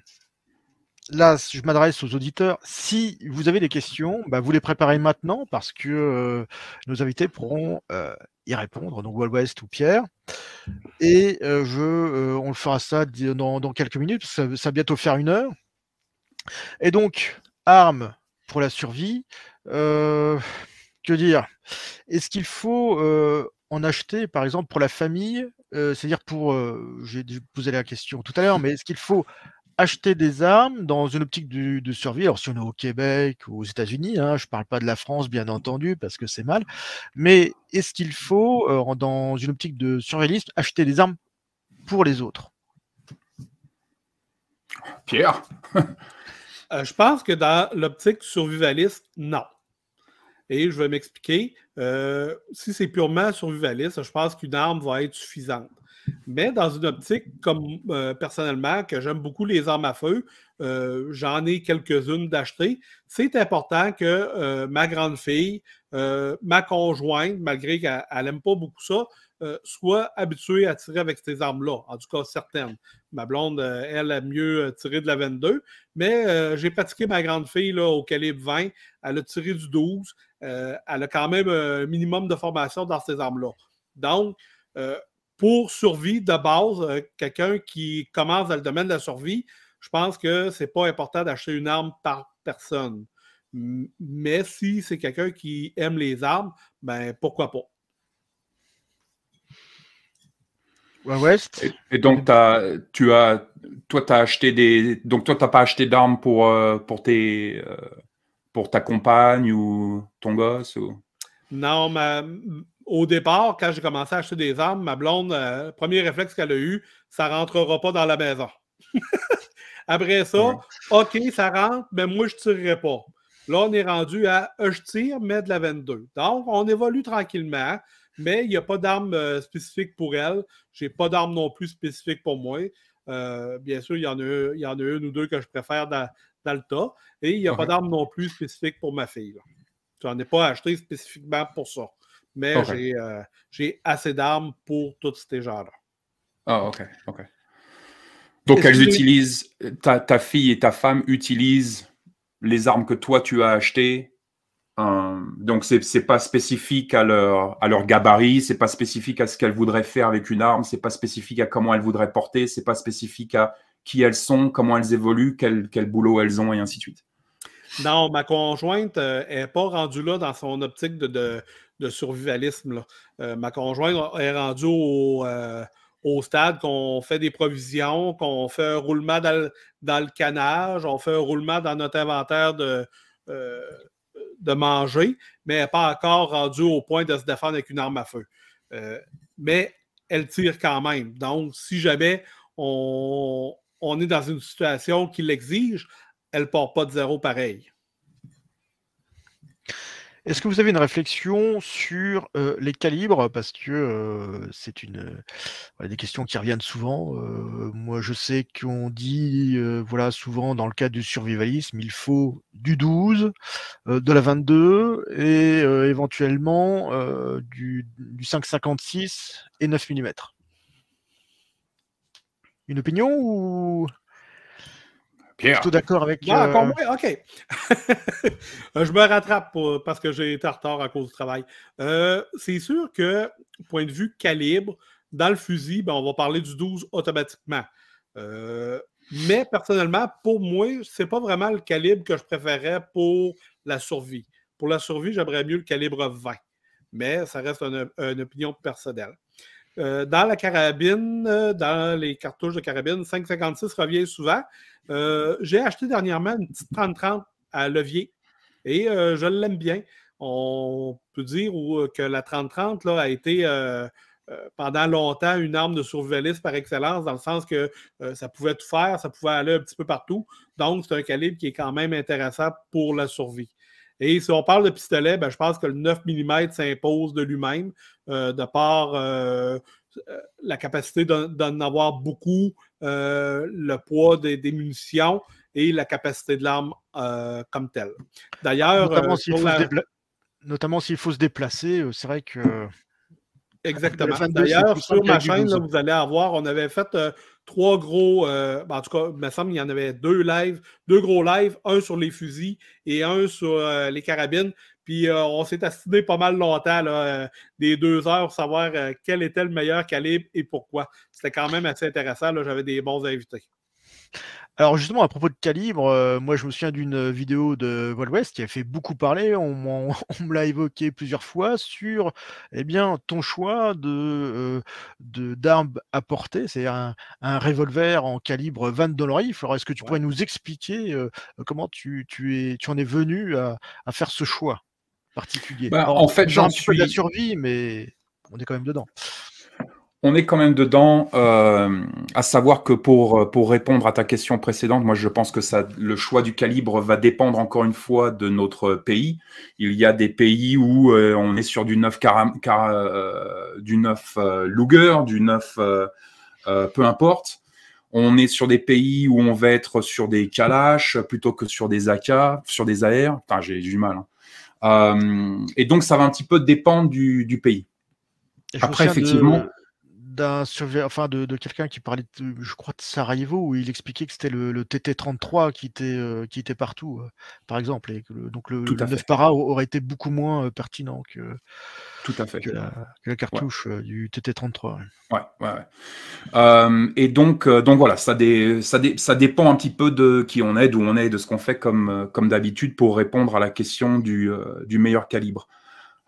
là, je m'adresse aux auditeurs. Si vous avez des questions, bah, vous les préparez maintenant parce que euh, nos invités pourront euh, y répondre, donc West ou Pierre. Et euh, je, on le fera ça dans, quelques minutes, ça, ça, va bientôt faire une heure. Et donc, armes pour la survie. que dire Est-ce qu'il faut en acheter, par exemple, pour la famille C'est-à-dire pour, j'ai posé la question tout à l'heure, mais est-ce qu'il faut acheter des armes dans une optique de survie. Alors, si on est au Québec ou aux États-Unis, hein, je ne parle pas de la France, bien entendu, parce que c'est mal. Mais est-ce qu'il faut, euh, dans une optique de survivalisme, acheter des armes pour les autres Pierre euh, Je pense que dans l'optique survivaliste, non. Et je vais m'expliquer. Euh, si c'est purement survivaliste, je pense qu'une arme va être suffisante mais dans une optique, comme euh, personnellement, que j'aime beaucoup les armes à feu, euh, j'en ai quelques-unes d'acheter. C'est important que euh, ma grande-fille, ma conjointe, malgré qu'elle n'aime pas beaucoup ça, soit habituée à tirer avec ces armes-là, en tout cas certaines. Ma blonde, elle, a mieux tiré de la 22, mais j'ai pratiqué ma grande-fille au calibre 20. Elle a tiré du 12. elle a quand même un minimum de formation dans ces armes-là. Donc, pour survie de base, euh, quelqu'un qui commence dans le domaine de la survie, je pense que ce n'est pas important d'acheter une arme par personne. Mais si c'est quelqu'un qui aime les armes, ben pourquoi pas. Et, donc, as, tu as, toi, tu acheté des. Donc, toi, n'as pas acheté d'armes pour, euh, pour, euh, pour ta compagne ou ton gosse ou... Non, ma, au départ, quand j'ai commencé à acheter des armes, ma blonde, euh, premier réflexe qu'elle a eu, ça rentrera pas dans la maison. Après ça, OK, ça rentre, mais moi, je ne tirerai pas. Là, on est rendu à euh, je tire, mais de la 22. Donc, on évolue tranquillement, mais il n'y a pas d'armes euh, spécifiques pour elle. Je n'ai pas d'armes non plus spécifiques pour moi. bien sûr, il y, en a, y en une ou deux que je préfère dans, le tas. Et il n'y a pas d'armes non plus spécifique pour ma fille. Je n'en ai pas acheté spécifiquement pour ça mais euh, j'ai, assez d'armes pour tous ces genres-là. Ah, OK, Donc, elles utilisent, ta, fille et ta femme utilisent les armes que toi, tu as achetées. Hein? donc, ce n'est pas spécifique à leur, à leur gabarit, pas spécifique à ce qu'elles voudraient faire avec une arme, ce n'est pas spécifique à comment elles voudraient porter, ce n'est pas spécifique à qui elles sont, comment elles évoluent, quel, quel boulot elles ont, et ainsi de suite. Non, ma conjointe n'est euh, pas rendue là dans son optique de, de survivalisme. Euh, ma conjointe est rendue euh, au, stade qu'on fait des provisions, qu'on fait un roulement dans le, canage, on fait un roulement dans notre inventaire de, euh, de manger, mais elle n'est pas encore rendue au point de se défendre avec une arme à feu. mais elle tire quand même. Donc, si jamais on, on est dans une situation qui l'exige, elle ne part pas de zéro pareil. Est-ce que vous avez une réflexion sur les calibres Parce que c'est une des questions qui reviennent souvent. moi, je sais qu'on dit, voilà, souvent dans le cadre du survivalisme, il faut du 12, de la 22 et éventuellement du, du 5,56 et 9 mm. Une opinion ou je tout d'accord avec. Ah, euh, OK. je me rattrape parce que j'ai été en retard à cause du travail. Euh, c'est sûr que, point de vue calibre, dans le fusil, ben, on va parler du 12 automatiquement. Euh, mais personnellement, pour moi, c'est pas vraiment le calibre que je préférais pour la survie. Pour la survie, j'aimerais mieux le calibre 20. Mais ça reste une opinion personnelle. Euh, dans la carabine, euh, dans les cartouches de carabine, 5,56 revient souvent. Euh, j'ai acheté dernièrement une petite 30-30 à levier et je l'aime bien. On peut dire que la 30-30 a été pendant longtemps une arme de survivaliste par excellence, dans le sens que ça pouvait tout faire, ça pouvait aller un petit peu partout. Donc, c'est un calibre qui est quand même intéressant pour la survie. Et si on parle de pistolet, ben, je pense que le 9 mm s'impose de lui-même. Euh, de par euh, euh, la capacité d'en avoir beaucoup, le poids des, munitions et la capacité de l'arme comme telle. D'ailleurs, notamment s'il faut se déplacer, c'est vrai que. Exactement. D'ailleurs, sur ma chaîne, là, vous allez avoir, on avait fait trois gros, en tout cas, il me semble qu'il y en avait deux lives, deux gros lives, un sur les fusils et un sur les carabines. Puis euh, on s'est assiné pas mal longtemps, euh, des deux heures, pour savoir euh, quel était le meilleur calibre et pourquoi. C'était quand même assez intéressant. J'avais des bons invités. Alors justement, à propos de calibre, moi je me souviens d'une vidéo de Gold West qui a fait beaucoup parler, on, me l'a évoqué plusieurs fois, sur eh bien, ton choix de, d'armes à portée, c'est-à-dire un, revolver en calibre 20 Alors est-ce que tu pourrais nous expliquer comment tu, en es venu à faire ce choix particulier. Bah, en fait, j'en suis... la survie, mais on est quand même dedans. On est quand même dedans, euh, à savoir que pour, pour répondre à ta question précédente, moi je pense que ça, le choix du calibre va dépendre encore une fois de notre pays. Il y a des pays où euh, on est sur du 9, car euh, du 9 Luger, du 9 peu importe. On est sur des pays où on va être sur des Kalash plutôt que sur des AK, sur des AR. Putain, j'ai du mal. Hein. Euh, et donc, ça va un petit peu dépendre du, du pays. Après, effectivement enfin de, quelqu'un qui parlait, je crois, de Sarajevo, où il expliquait que c'était le, TT-33 qui était, euh, qui était partout, euh, par exemple, et donc le, 9 para aurait été beaucoup moins euh, pertinent que, Tout à fait. la, cartouche du TT-33. Ouais, ouais, et donc, donc voilà, ça, ça, dépend un petit peu de qui on est, d'où on est, de ce qu'on fait comme, comme d'habitude pour répondre à la question du, du meilleur calibre.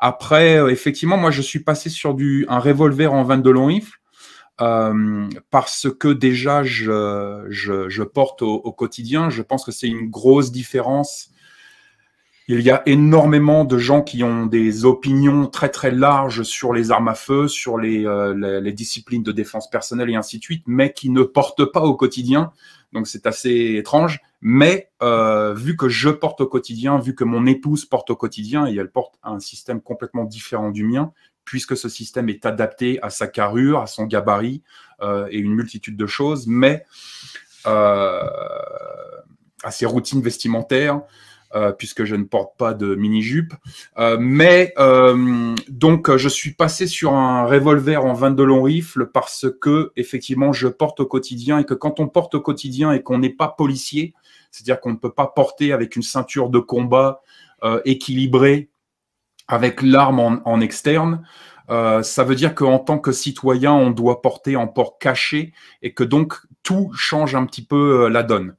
Après, effectivement, moi, je suis passé sur du, un revolver en 22 long rifles euh, parce que déjà je, porte au, quotidien. Je pense que c'est une grosse différence. Il y a énormément de gens qui ont des opinions très très larges sur les armes à feu, sur les, euh, disciplines de défense personnelle et ainsi de suite, mais qui ne portent pas au quotidien. Donc c'est assez étrange. Mais euh, vu que je porte au quotidien, vu que mon épouse porte au quotidien, et elle porte un système complètement différent du mien, puisque ce système est adapté à sa carrure, à son gabarit euh, et une multitude de choses, mais euh, à ses routines vestimentaires, euh, puisque je ne porte pas de mini-jupe. mais donc, je suis passé sur un revolver en 22 long rifle parce que, effectivement, je porte au quotidien et que quand on porte au quotidien et qu'on n'est pas policier, c'est-à-dire qu'on ne peut pas porter avec une ceinture de combat équilibrée avec l'arme en, externe, euh, ça veut dire qu'en tant que citoyen, on doit porter en port caché et que donc tout change un petit peu euh, la donne.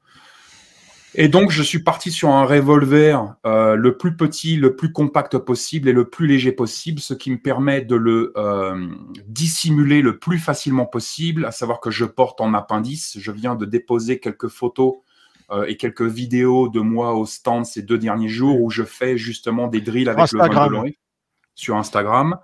Et donc, je suis parti sur un revolver euh, le plus petit, le plus compact possible et le plus léger possible, ce qui me permet de le dissimuler le plus facilement possible, à savoir que je porte en appendice. Je viens de déposer quelques photos euh, et quelques vidéos de moi au stand ces deux derniers jours où je fais justement des drills avec le vin de sur Instagram.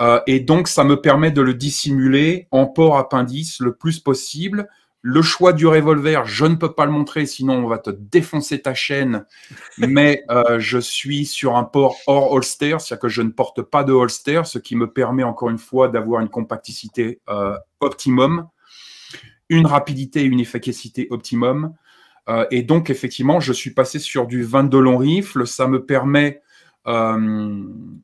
Euh, et donc, ça me permet de le dissimuler en port appendice le plus possible. Le choix du revolver, je ne peux pas le montrer, sinon on va te défoncer ta chaîne. Mais euh, je suis sur un port hors holster, c'est-à-dire que je ne porte pas de holster, ce qui me permet encore une fois d'avoir une compacticité optimum, une rapidité et une efficacité optimum. Euh, et donc, effectivement, je suis passé sur du 22 de long rifle. Ça me permet euh,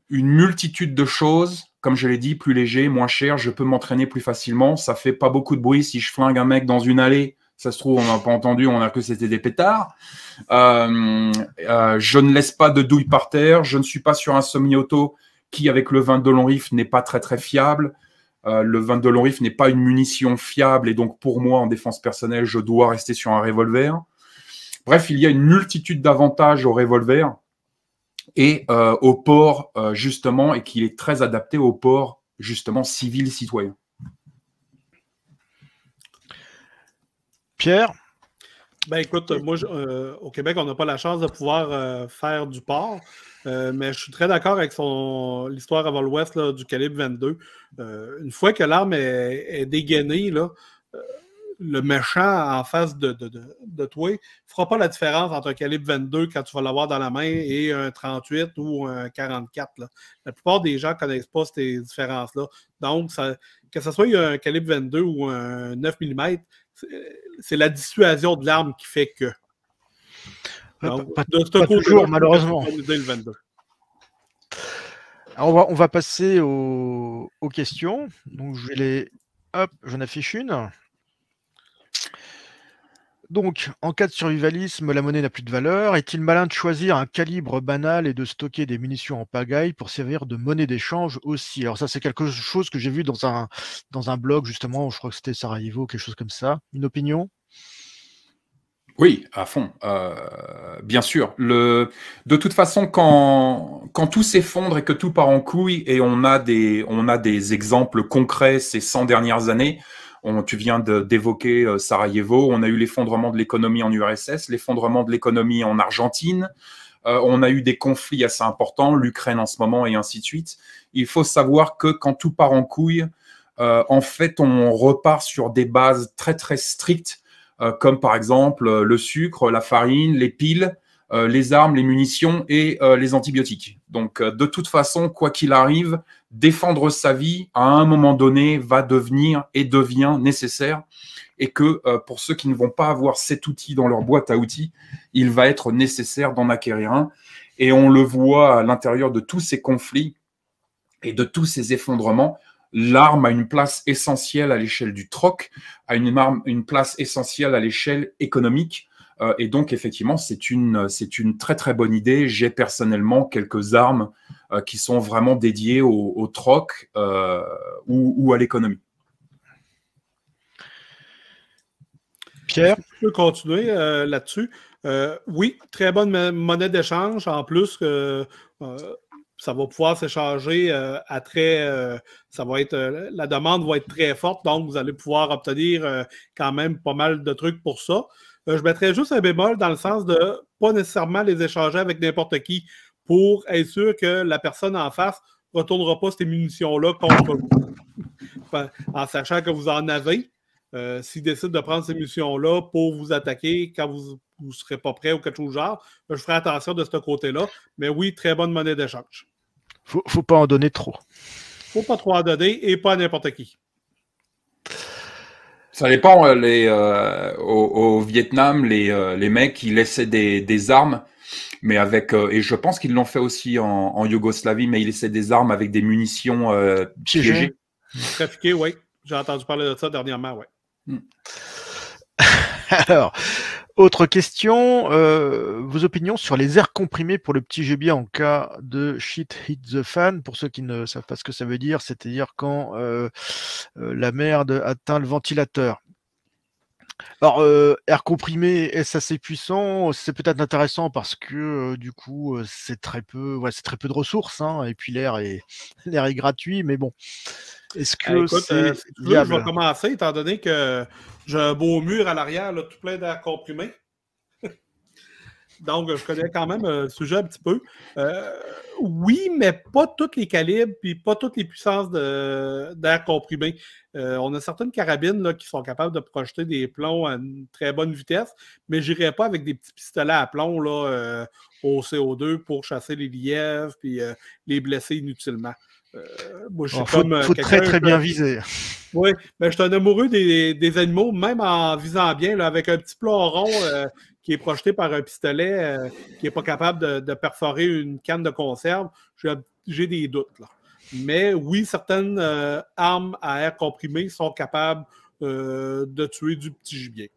une multitude de choses. Comme je l'ai dit, plus léger, moins cher, je peux m'entraîner plus facilement. Ça fait pas beaucoup de bruit si je flingue un mec dans une allée. Ça se trouve, on n'a pas entendu, on a que c'était des pétards. Euh, je ne laisse pas de douille par terre. Je ne suis pas sur un semi-auto qui, avec le 22 de long rifle, n'est pas très très fiable. Euh, le 22 long rifle n'est pas une munition fiable et donc pour moi en défense personnelle, je dois rester sur un revolver. Bref, il y a une multitude d'avantages au revolver et euh, au port, euh, justement, et qu'il est très adapté au port, justement, civil citoyen. Pierre ben écoute, moi, euh, au Québec, on n'a pas la chance de pouvoir faire du port, mais je suis très d'accord avec son l'histoire avant l'Ouest du calibre 22. une fois que l'arme est, dégainée, là, le méchant en face de, de, de, toi ne fera pas la différence entre un calibre 22 quand tu vas l'avoir dans la main et un 38 ou un 44. La plupart des gens ne connaissent pas ces différences-là. Donc, que ce soit un calibre 22 ou un 9 mm, c'est la dissuasion de l'arme qui fait que. Donc, pas, toujours, malheureusement. on, va, on va passer aux, questions. Donc, je vais les. Hop, j'en affiche une. Donc, en cas de survivalisme, la monnaie n'a plus de valeur. Est-il malin de choisir un calibre banal et de stocker des munitions en pagaille pour servir de monnaie d'échange aussi Alors ça, c'est quelque chose que j'ai vu dans un, blog, justement, je crois que c'était Sarajevo, quelque chose comme ça. Une opinion oui, à fond, euh, bien sûr. de toute façon, quand, quand tout s'effondre et que tout part en couille, et on a des, on a des exemples concrets ces 100 dernières années, tu viens d'évoquer euh, Sarajevo, on a eu l'effondrement de l'économie en URSS, l'effondrement de l'économie en Argentine, euh, on a eu des conflits assez importants, l'Ukraine en ce moment et ainsi de suite. Il faut savoir que quand tout part en couille, euh, en fait, on repart sur des bases très très strictes, comme par exemple le sucre, la farine, les piles, euh, les armes, les munitions et euh, les antibiotiques. Donc, euh, de toute façon, quoi qu'il arrive, défendre sa vie à un moment donné va devenir et devient nécessaire. Et que pour ceux qui ne vont pas avoir cet outil dans leur boîte à outils, il va être nécessaire d'en acquérir un. Et on le voit à l'intérieur de tous ces conflits et de tous ces effondrements l'arme a une place essentielle à l'échelle du troc, a une place essentielle à l'échelle économique. Euh, et donc, effectivement, c'est une, très très bonne idée. J'ai personnellement quelques armes euh, qui sont vraiment dédiées au, troc euh, ou, à l'économie. Pierre, tu peux continuer là-dessus. oui, très bonne monnaie d'échange. En plus, ça va pouvoir s'échanger à très. ça va être, la demande va être très forte, donc vous allez pouvoir obtenir quand même pas mal de trucs pour ça. Euh, je mettrais juste un bémol dans le sens de pas nécessairement les échanger avec n'importe qui pour être sûr que la personne en face ne retournera pas ces munitions-là contre vous. en sachant que vous en avez, euh, s'il décide de prendre ces munitions-là pour vous attaquer quand vous ne serez pas prêt ou quelque chose du genre, ben, je ferai attention de ce côté-là. Mais oui, très bonne monnaie d'échange. Il ne faut pas en donner trop. Faut pas trop en donner et pas à n'importe qui. Ça dépend. Euh, les, euh, au, Vietnam, les, euh, mecs, ils laissaient des, armes, mais avec. et je pense qu'ils l'ont fait aussi en, Yougoslavie, mais ils laissaient des armes avec des munitions piégées. oui. J'ai entendu parler de ça dernièrement, oui. Alors, autre question, euh, vos opinions sur les airs comprimés pour le petit gibier en cas de shit hit the fan. Pour ceux qui ne savent pas ce que ça veut dire, c'est-à-dire quand euh, euh, la merde atteint le ventilateur. Alors, euh, air comprimé est assez puissant. C'est peut-être intéressant parce que euh, du coup, euh, c'est très peu, ouais, c'est très peu de ressources. Hein, et puis l'air est, l'air est gratuit, mais bon. Est-ce ah, que euh, je vais commencer étant donné que j'ai un beau mur à l'arrière, tout plein d'air comprimé donc je connais quand même euh, le sujet un petit peu. Euh, oui, mais pas tous les calibres, puis pas toutes les puissances d'air comprimé. Euh, on a certaines carabines qui sont capables de projeter des plombs à une très bonne vitesse, mais je n'irai pas avec des petits pistolets à plomb là, au CO2 pour chasser les lièvres puis les blesser inutilement. Euh, moi, je oh, faut, très très bien viser. Oui, mais je suis un amoureux des, animaux, même en visant bien, avec un petit plomb rond, qui est projeté par un pistolet euh, qui n'est pas capable de, perforer une canne de conserve, j'ai des doutes. Là. Mais oui, certaines euh, armes à air comprimé sont capables euh, de tuer du petit gibier.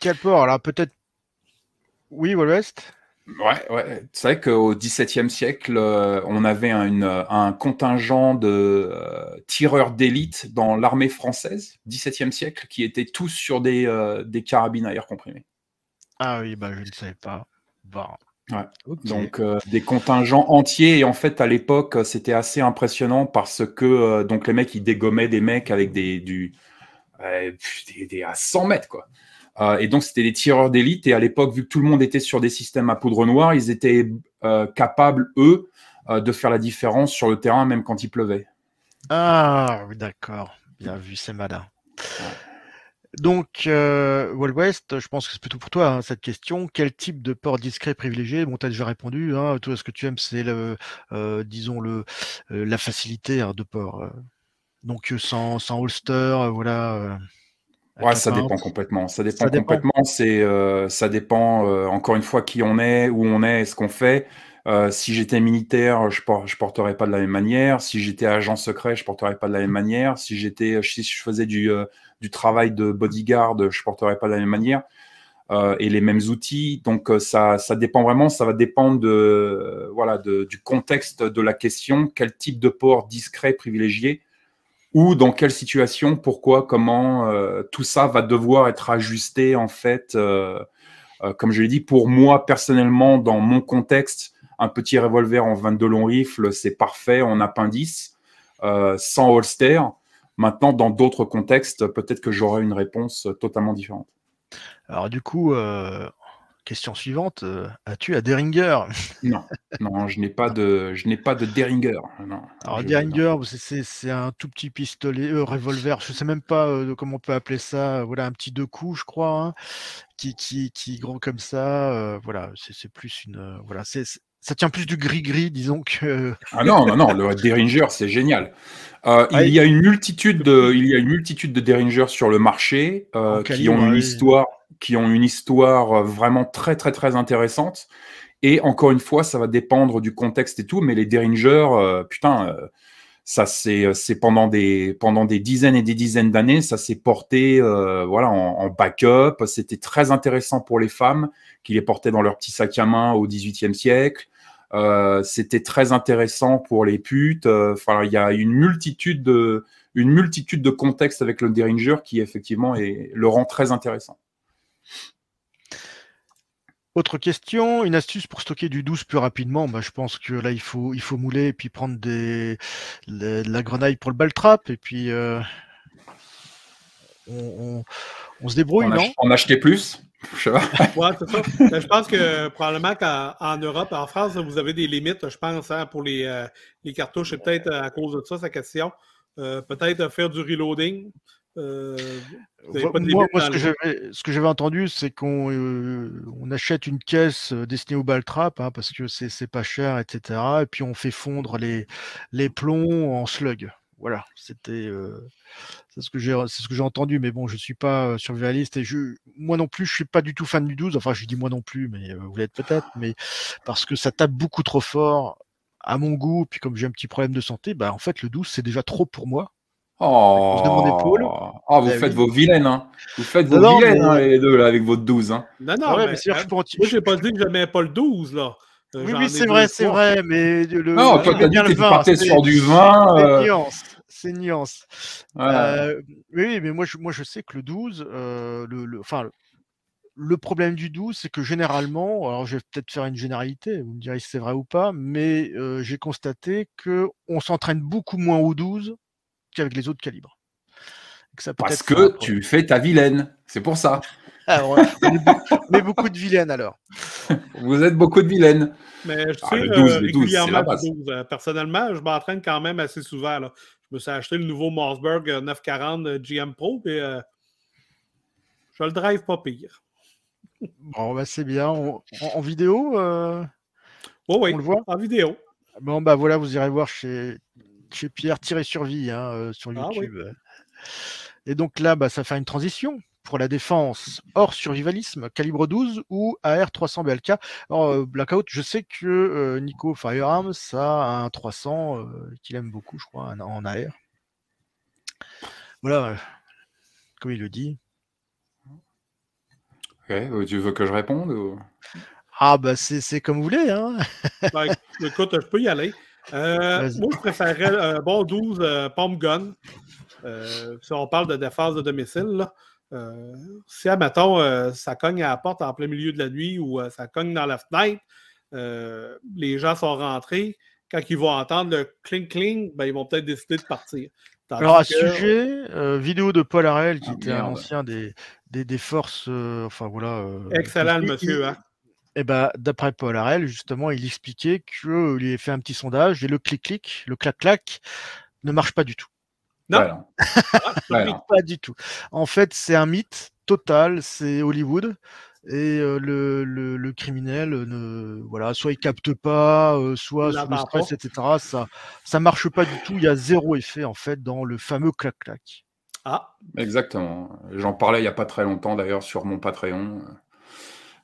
Quel port? Alors peut-être. Oui, Wall Ouais, euh, ouais. Tu sais qu'au XVIIe siècle, euh, on avait un euh, contingent de tireurs d'élite dans l'armée française, XVIIe siècle, qui étaient tous sur des, des carabines à air comprimé. Ah oui, bah je ne savais pas. Ouais. Donc des contingents entiers et en fait à l'époque c'était assez impressionnant parce que donc les mecs ils dégommaient des mecs avec des du à 100 mètres quoi. Euh, et donc, c'était des tireurs d'élite. Et à l'époque, vu que tout le monde était sur des systèmes à poudre noire, ils étaient euh, capables, eux, euh, de faire la différence sur le terrain, même quand il pleuvait. Ah, d'accord. Bien vu, c'est malin. Donc, Wall West, je pense que c'est plutôt pour toi hein, cette question. Quel type de port discret privilégié Bon, tu as déjà répondu. Tout hein. toi, ce que tu aimes, c'est, le, disons, le, la facilité hein, de port. Donc, sans, sans holster, voilà. Ouais, ça dépend complètement. Ça dépend, complètement. C'est, euh, ça dépend euh, encore une fois qui on est, où on est, ce qu'on fait. Euh, si j'étais militaire, je, ne je porterais pas de la même manière. Si j'étais agent secret, je porterais pas de la même manière. Si j'étais, si je faisais du, travail de bodyguard, je porterais pas de la même manière. et les mêmes outils. Donc ça, ça dépend vraiment. Ça va dépendre de, voilà, du contexte de la question. Quel type de port discret privilégié ou dans quelle situation, pourquoi, comment, euh, tout ça va devoir être ajusté en fait, euh, euh, comme je l'ai dit, pour moi personnellement, dans mon contexte, un petit revolver en 22 long rifle, c'est parfait en appendice, sans holster. Maintenant, dans d'autres contextes, peut-être que j'aurai une réponse totalement différente. Alors du coup, euh, question suivante, euh, as-tu un Deringer Non, non, je n'ai pas de, je n'ai pas de Deringer. Non, Alors Derringer, c'est un tout petit pistolet, euh, revolver, je sais même pas euh, comment on peut appeler ça. Voilà, un petit deux coups, je crois, hein, qui, qui, grand comme ça. voilà, c'est plus une, voilà, c'est ça tient plus du gris-gris, disons que. ah non, non, non, le Derringer, c'est génial. il, ah, y a une multitude de, il y a une multitude de Derringers sur le marché qui ont une histoire, qui ont une histoire euh, vraiment très, très, très intéressante. Et encore une fois, ça va dépendre du contexte et tout, mais les Derringer, euh, putain, euh, ça c'est pendant des, pendant des dizaines et des dizaines d'années, ça s'est porté voilà en, backup. C'était très intéressant pour les femmes qui les portaient dans leur petit sac à main au XVIIIe siècle. C'était très intéressant pour les putes. Enfin, il y a une multitude de, une multitude de contextes avec le Derringer qui effectivement est, le rend très intéressant. Autre question, une astuce pour stocker du 12 plus rapidement. Bah, je pense que là, il faut, il faut mouler et puis prendre de la grenaille pour le ball trap. Et puis, euh, on, se débrouille, on non On achetait plus ben, je, pense que probablement qu'en Europe, en France, vous avez des limites, je pense, hein, pour euh, les, cartouches. C'est peut-être à cause de ça, sa question. Euh, peut-être faire du reloading. Euh, moi, ce, que j'avais, entendu, c'est qu'on euh, on achète une caisse euh, destinée au baltrap hein, parce que c'est, pas cher, etc. Et puis on fait fondre les, les plombs en slug. Voilà, c'était c'est ce que j'ai ce que j'ai entendu, mais bon, je suis pas survivaliste et moi non plus, je suis pas du tout fan du 12. Enfin, je dis moi non plus, mais vous l'êtes peut-être, mais parce que ça tape beaucoup trop fort à mon goût. Puis comme j'ai un petit problème de santé, bah en fait le 12 c'est déjà trop pour moi. Oh. Ah, vous eh faites vos vilaines, hein. Vous faites vos vilaines, hein, les deux, là, avec votre 12. Hein. Non, non, ouais, mais, je Moi, j'ai pas dit que j'aimais pas le 12, là. Euh, oui, oui, c'est vrai, c'est vrai, mais le. Non, toi, partais sur du vin. C'est euh. nuance. C'est nuance. Euh, oui, mais moi je, sais que le 12, enfin, le problème du 12, c'est que généralement, alors je vais peut-être faire une généralité, vous me direz si c'est vrai ou pas, mais j'ai constaté qu'on s'entraîne beaucoup moins au 12 avec les autres calibres. Parce que tu fais ta vilaine, c'est pour ça. Ah, mais beaucoup de vilaines alors. Vous êtes beaucoup de vilaines. Mais je ah, sais, euh, euh, personnellement, je m'entraîne quand même assez souvent. Je me suis acheté le nouveau Mossberg 940 euh, GM Pro et je le drive pas pire. Bon, ben, c'est bien. en, vidéo Oui, on le voit en vidéo. Bon, ben voilà, vous irez voir chez chez Pierre-Survie sur hein, euh, ah YouTube. Hein. Et donc là, bah, ça fait une transition pour la défense hors survivalisme, calibre 12 ou AR300 BLK. Alors, Blackout, je sais que euh, Nico Firearms a un 300 euh, qu'il aime beaucoup, je crois, en, AR. Voilà, comme il le dit. tu veux que je réponde Ah, bah, c'est comme vous voulez. Hein. Bah, je peux y aller. Euh, moi, je préférerais un euh, bon 12 euh, pump Gun. si on parle de défense de domicile, là. si, admettons, ça cogne à la porte en plein milieu de la nuit ou ça cogne dans la fenêtre, les gens sont rentrés. Quand ils vont entendre le cling-cling, ben, ils vont peut-être décider de partir. Alors, à ce sujet, vidéo de Paul Arel, qui ah, était un ancien des, des, forces. enfin, voilà. Excellent, le monsieur. Hein. Et eh ben, d'après Paul Harel, justement, il expliquait qu'il euh, avait fait un petit sondage et le clic-clic, le clac-clac, ne marche pas du tout. Non, pas du tout. En fait, c'est un mythe total, c'est Hollywood. Et euh, le, criminel, ne, voilà, soit il capte pas, euh, soit sous le stress, etc. Ça, ça marche pas du tout. Il y a zéro effet en fait dans le fameux clac-clac. Ah. Exactement. J'en parlais il y a pas très longtemps d'ailleurs sur mon Patreon.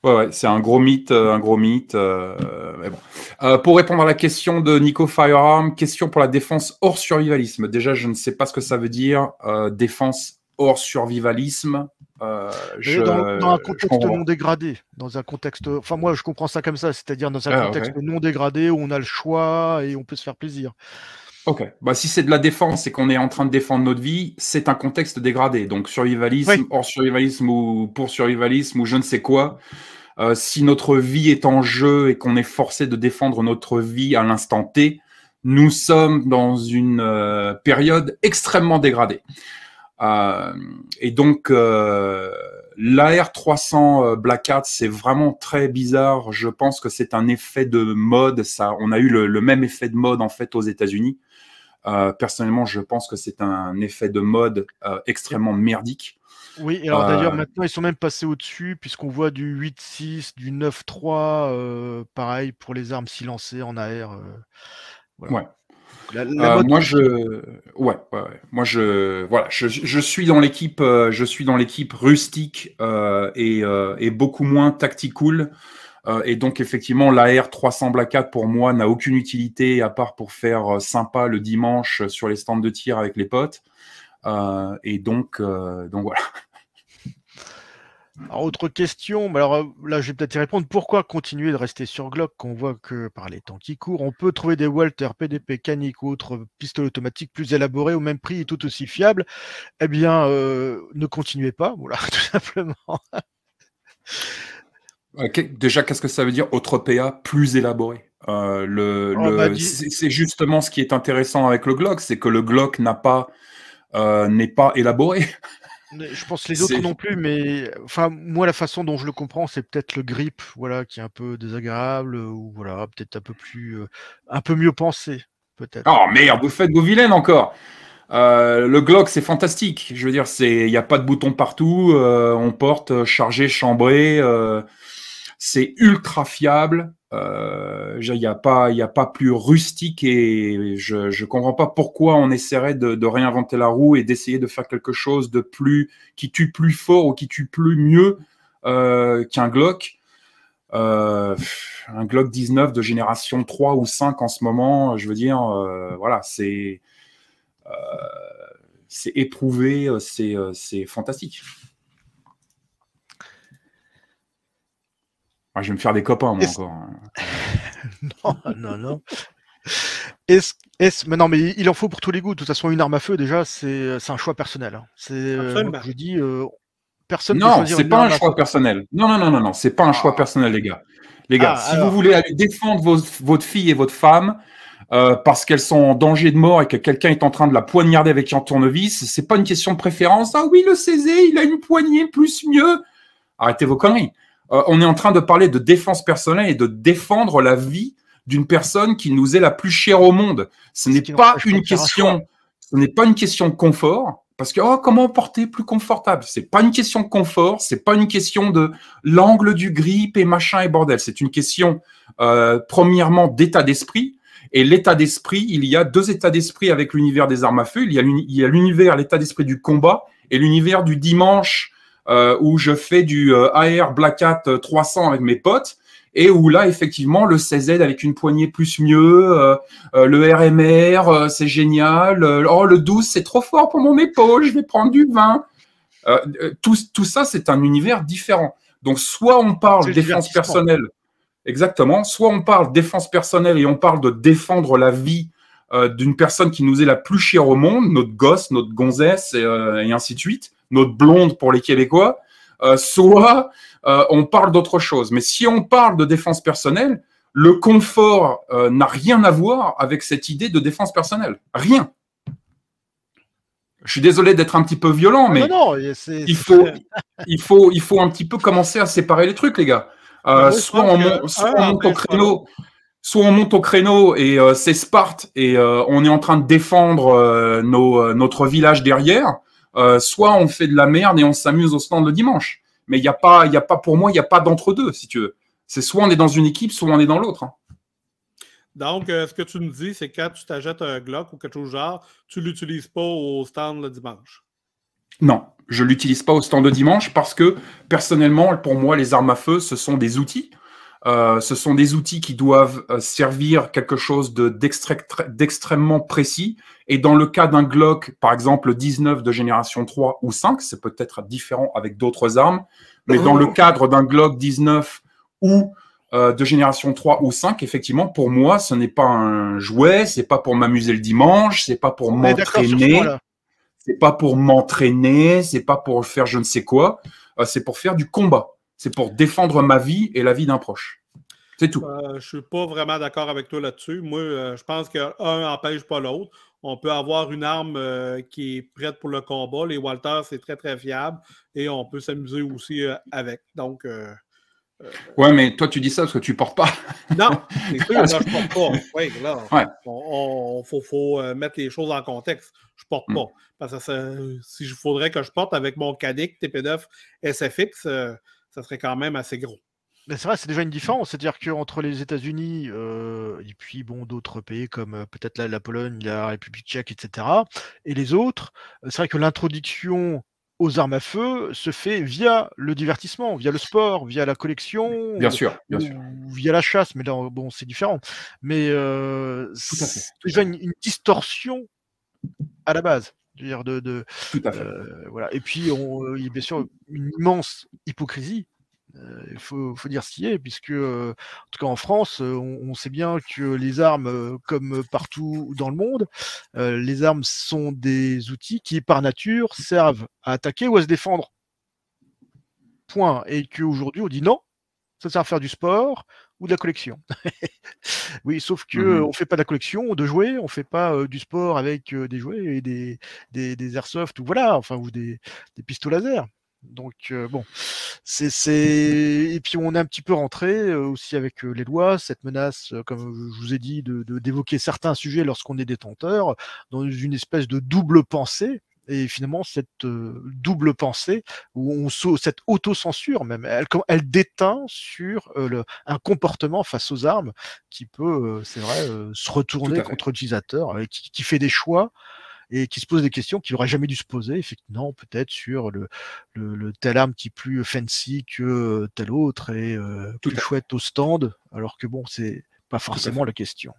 Ouais, c'est un gros mythe, euh, un gros mythe. Euh, euh, pour répondre à la question de Nico Firearm, question pour la défense hors survivalisme. Déjà, je ne sais pas ce que ça veut dire, défense hors survivalisme. Je, dans, un contexte non dégradé, dans un contexte, enfin moi je comprends ça comme ça, c'est-à-dire dans un ah, contexte non dégradé où on a le choix et on peut se faire plaisir. Ok. Bah, si c'est de la défense et qu'on est en train de défendre notre vie, c'est un contexte dégradé. Donc survivalisme, hors survivalisme ou pour survivalisme ou je ne sais quoi. Euh, si notre vie est en jeu et qu'on est forcé de défendre notre vie à l'instant T, nous sommes dans une euh, période extrêmement dégradée. Euh, et donc, l'AR300 Black Hat, c'est vraiment très bizarre. Je pense que c'est un effet de mode. Ça, on a eu le, même effet de mode en fait aux États-Unis euh, personnellement, je pense que c'est un effet de mode euh, extrêmement merdique. Oui, alors d'ailleurs, euh, maintenant, ils sont même passés au-dessus, puisqu'on voit du 8-6, du 9-3, pareil pour les armes silencées en AR. Ouais. moi je, ouais, moi je, je, suis dans l'équipe, je suis dans l'équipe rustique et, et, beaucoup moins tactical euh, et donc, effectivement, l'AR 300 Black 4, pour moi, n'a aucune utilité à part pour faire euh, sympa le dimanche sur les stands de tir avec les potes. Euh, et donc, donc voilà. autre question, alors là je vais peut-être y répondre. Pourquoi continuer de rester sur Glock qu'on voit que par les temps qui courent, on peut trouver des Walter, PDP, Canic ou autres pistolets automatiques plus élaborés au même prix et tout aussi fiables Eh bien, ne continuez pas, voilà, tout simplement. Euh, déjà, qu'est-ce que ça veut dire autre PA plus élaboré euh, le, oh, bah, C'est justement ce qui est intéressant avec le Glock, c'est que le Glock n'a pas euh, n'est pas élaboré. Je pense les autres non plus, mais enfin moi la façon dont je le comprends, c'est peut-être le grip, voilà, qui est un peu désagréable ou voilà, peut-être un peu plus, un peu mieux pensé, peut-être. Oh merde, vous faites vos vilaines encore. le Glock, c'est fantastique. Je veux dire, c'est, il n'y a pas de boutons partout. on porte chargé, chambré. C'est ultra fiable. Il euh, n'y a, pas, plus rustique et je ne comprends pas pourquoi on essaierait de, réinventer la roue et d'essayer de faire quelque chose de plus qui tue plus fort ou qui tue plus mieux euh, qu'un Glock. Euh, un Glock 19 de génération 3 ou 5 en ce moment, je veux dire, voilà, c'est éprouvé, c'est fantastique. je vais me faire des copains, moi, encore. non, non, non. est est mais non, mais il en faut pour tous les goûts. De toute façon, une arme à feu, déjà, c'est, un choix personnel. Hein. C'est, je dis, euh, Non, c'est pas un choix personnel. Non, non, non, non, non, c'est pas un ah. choix personnel, les gars. Les gars, ah, si vous voulez aller défendre votre fille et votre femme euh, parce qu'elles sont en danger de mort et que quelqu'un est en train de la poignarder avec un tournevis, c'est pas une question de préférence. Ah oui, le Césé, il a une poignée, plus mieux. Arrêtez vos conneries. Euh, on est en train de parler de défense personnelle et de défendre la vie d'une personne qui nous est la plus chère au monde. Ce n'est pas une question, ce n'est pas une question de confort, parce que oh, comment porter plus confortable C'est pas une question de confort, c'est pas une question de l'angle du grip et machin et bordel. C'est une question euh, premièrement d'état d'esprit. Et l'état d'esprit, il y a deux états d'esprit avec l'univers des armes à feu. Il y a l'univers, l'état d'esprit du combat et l'univers du dimanche euh, où je fais du euh, AR Black Hat 300 euh, avec mes potes et où là effectivement le CZ avec une poignée plus mieux, le RMR c'est génial, oh le 12 c'est trop fort pour mon épaule, je vais prendre du vin. Tout, tout, ça c'est un univers différent. Donc soit on parle défense personnelle, exactement, soit on parle défense personnelle et on parle de défendre la vie d'une personne qui nous est la plus chère au monde, notre gosse, notre gonzesse et ainsi de suite notre blonde pour les Québécois, euh, soit euh, on parle d'autre chose. Mais si on parle de défense personnelle, le confort euh, n'a rien à voir avec cette idée de défense personnelle. Rien. Je suis désolé d'être un petit peu violent, ah, mais il, faut, il, faut, il faut un petit peu commencer à séparer les trucs, les gars. Bah, soit, on, monte au créneau, soit on monte au créneau et c'est Sparte et on est en train de défendre notre village derrière, euh, soit on fait de la merde et on s'amuse au stand le dimanche. Mais il a, pas, a pas, pour moi, il n'y a pas d'entre-deux, si tu veux. C'est soit on est dans une équipe, soit on est dans l'autre. Hein. Donc, euh, ce que tu me dis, c'est quand tu t'achètes un Glock ou quelque chose genre, tu ne l'utilises pas au stand le dimanche. Non, je ne l'utilise pas au stand le dimanche parce que, personnellement, pour moi, les armes à feu, ce sont des outils. Euh, ce sont des outils qui doivent servir quelque chose d'extrêmement précis et dans le cas d'un Glock, par exemple 19 de génération 3 ou 5, c'est peut-être différent avec d'autres armes, mais dans le oh. cadre d'un Glock 19 ou euh, de génération 3 ou 5, effectivement, pour moi, ce n'est pas un jouet, c'est pas pour m'amuser le dimanche, c'est pas pour m'entraîner, c'est pas pour m'entraîner, c'est pas pour faire je ne sais quoi, euh, c'est pour faire du combat, c'est pour défendre ma vie et la vie d'un proche. C'est tout. Je euh, je suis pas vraiment d'accord avec toi là-dessus. Moi, je pense qu'un n'empêche pas l'autre on peut avoir une arme euh, qui est prête pour le combat. Les Walters, c'est très, très fiable et on peut s'amuser aussi euh, avec. Donc. Euh, ouais, mais toi, tu dis ça parce que tu ne portes pas. non, c'est sûr, là, je ne porte pas. Oui, ouais. faut, mettre les choses en contexte. Je ne porte mm. pas. Parce que si je faudrait que je porte avec mon Cadic TP9 SFX, ça serait quand même assez gros c'est vrai, c'est déjà une différence. C'est-à-dire qu'entre les États-Unis euh, et puis bon, d'autres pays comme euh, peut-être la, Pologne, la République tchèque, etc., et les autres, euh, c'est vrai que l'introduction aux armes à feu se fait via le divertissement, via le sport, via la collection, via la chasse. Mais bon, c'est différent. Mais c'est déjà une, distorsion à la base. de, voilà. Et puis, il y a bien sûr une immense hypocrisie euh, il faut, dire ce qui est, puisque, euh, en tout cas en France, euh, on, sait bien que les armes, comme partout dans le monde, les armes sont des outils qui, par nature, servent à attaquer ou à se défendre. Point. Et qu'aujourd'hui, on dit non, ça sert à faire du sport ou de la collection. oui, sauf qu'on ne mmh on fait pas de la collection de jouets, on ne fait pas du sport avec des jouets et des, des, airsoft ou voilà, enfin ou des, des pistolets laser. Donc euh, bon, c'est et puis on est un petit peu rentré euh, aussi avec euh, les lois, cette menace, comme je vous ai dit, de d'évoquer certains sujets lorsqu'on est détenteur, dans une espèce de double pensée. Et finalement, cette double pensée, où on cette autocensure même, elle, elle déteint sur le, un comportement face aux armes qui peut, c'est vrai, se retourner contre l'utilisateur, qui, qui, fait des choix et qui se pose des questions qu'il n'aurait jamais dû se poser, effectivement, peut-être sur le, tel le, arme qui est plus euh, fancy que euh, tel autre et euh, plus chouette au stand, alors que bon, c'est pas forcément la question.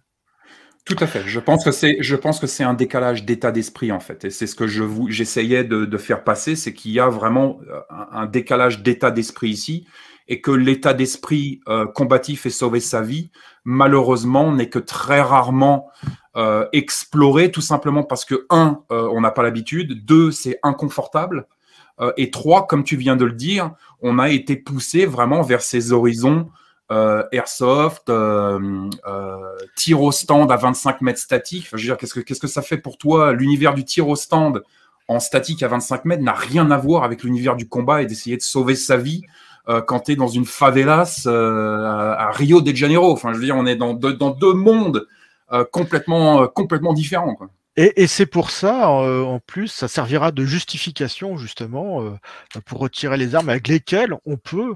Tout à fait. Je pense que c'est, je pense que c'est un décalage d'état d'esprit en fait, et c'est ce que je vous, j'essayais de, faire passer, c'est qu'il y a vraiment un décalage d'état d'esprit ici et que l'état d'esprit euh, combatif et sauver sa vie, malheureusement, n'est que très rarement euh, exploré, tout simplement parce que, un, euh, on n'a pas l'habitude, deux, c'est inconfortable, et trois, comme tu viens de le dire, on a été poussé vraiment vers ces horizons airsoft, tir au stand à 25 mètres statique. je veux dire, qu'est-ce que, qu'est-ce que ça fait pour toi, l'univers du tir au stand en statique à 25 mètres n'a rien à voir avec l'univers du combat et d'essayer de sauver sa vie euh, quand tu es dans une favelas euh, à Rio de Janeiro. Enfin, je veux dire, on est dans, dans deux mondes euh, complètement, complètement différents. Et, et c'est pour ça, en plus, ça servira de justification justement pour retirer les armes avec lesquelles on peut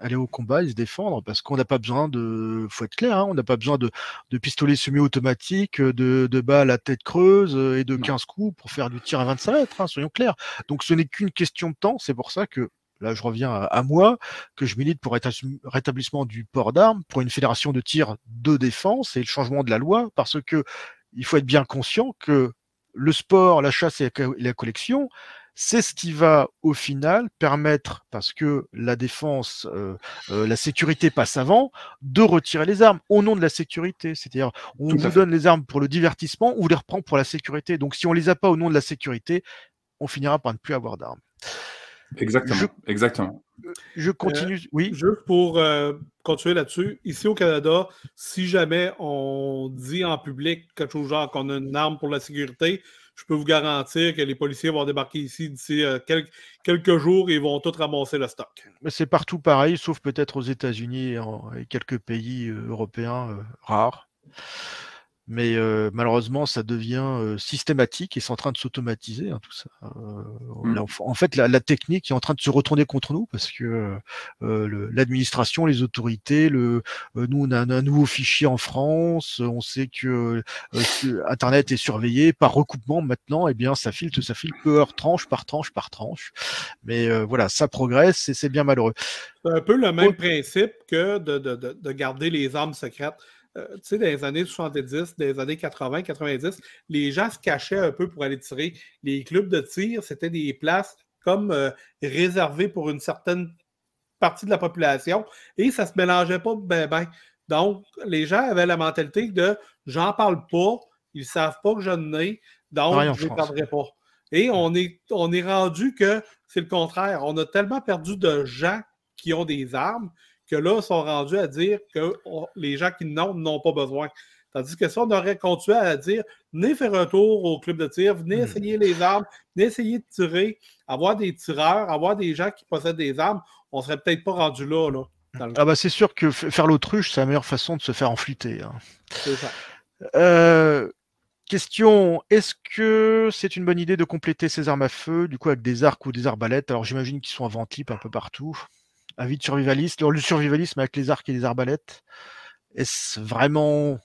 aller au combat et se défendre parce qu'on n'a pas besoin de, faut être clair, hein, on n'a pas besoin de, de pistolets semi-automatiques, de, de balles à tête creuse et de 15 coups pour faire du tir à 25 mètres, hein, soyons clairs. Donc ce n'est qu'une question de temps, c'est pour ça que là je reviens à, moi, que je milite pour rétablissement du port d'armes, pour une fédération de tir de défense et le changement de la loi, parce que il faut être bien conscient que le sport, la chasse et la collection, c'est ce qui va au final permettre, parce que la défense, euh, euh, la sécurité passe avant, de retirer les armes au nom de la sécurité. C'est-à-dire, on vous donne les armes pour le divertissement, on vous les reprend pour la sécurité. Donc si on les a pas au nom de la sécurité, on finira par ne plus avoir d'armes. Exactement. exactement. Je euh, continue. Euh, oui. Juste pour euh, continuer là-dessus, ici au Canada, si jamais on dit en public quelque chose genre qu'on a une arme pour la sécurité, je peux vous garantir que les policiers vont débarquer ici d'ici quelques, jours et ils vont tout ramasser le stock. Mais c'est partout pareil, sauf peut-être aux États-Unis et quelques pays européens rares mais malheureusement, ça devient systématique et c'est en train de s'automatiser, hein, tout ça. Hein, mmh. En fait, la, technique est en train de se retourner contre nous parce que l'administration, les autorités, le, nous, on a un, nouveau fichier en France, on sait que Internet est surveillé par recoupement maintenant, et eh bien ça filtre, ça file peu tranche par tranche par tranche. Mais voilà, ça progresse et c'est bien malheureux. C'est un peu le même principe que de, de, de garder les armes secrètes. Euh, tu sais, les années 70, des années 80, 90, les gens se cachaient un peu pour aller tirer. Les clubs de tir, c'était des places comme euh, réservées pour une certaine partie de la population et ça ne se mélangeait pas ben Donc, les gens avaient la mentalité de j'en parle pas, ils ne savent pas que je ai, donc je ne parlerai pas. Et on est, on est rendu que c'est le contraire. On a tellement perdu de gens qui ont des armes que là, sont rendus à dire que les gens qui n'ont n'ont pas besoin. Tandis que si on aurait continué à dire venez faire un tour au club de tir, venez hmm. essayer les armes, venez essayer de tirer, avoir des tireurs, avoir des gens qui possèdent des armes, on serait peut-être pas rendu là. là ah bah, c'est sûr que faire l'autruche, c'est la meilleure façon de se faire enfliter. Hein. C'est ça. Euh, question est-ce que c'est une bonne idée de compléter ces armes à feu, du coup, avec des arcs ou des arbalètes Alors j'imagine qu'ils sont à lipe un peu partout un vide survivaliste. Le survivalisme avec les arcs et les arbalètes, est-ce vraiment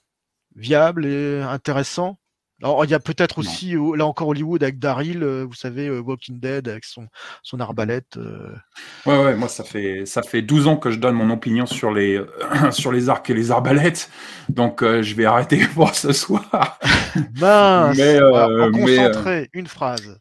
viable et intéressant alors, il y a peut-être aussi, oh, là encore, Hollywood avec Daryl, euh, vous savez, euh, Walking Dead avec son, son arbalète. Euh. Ouais, ouais, moi, ça fait, ça fait 12 ans que je donne mon opinion sur les, sur les arcs et les arbalètes. Donc, je vais arrêter pour ce soir. Mince, mais, euh, une phrase.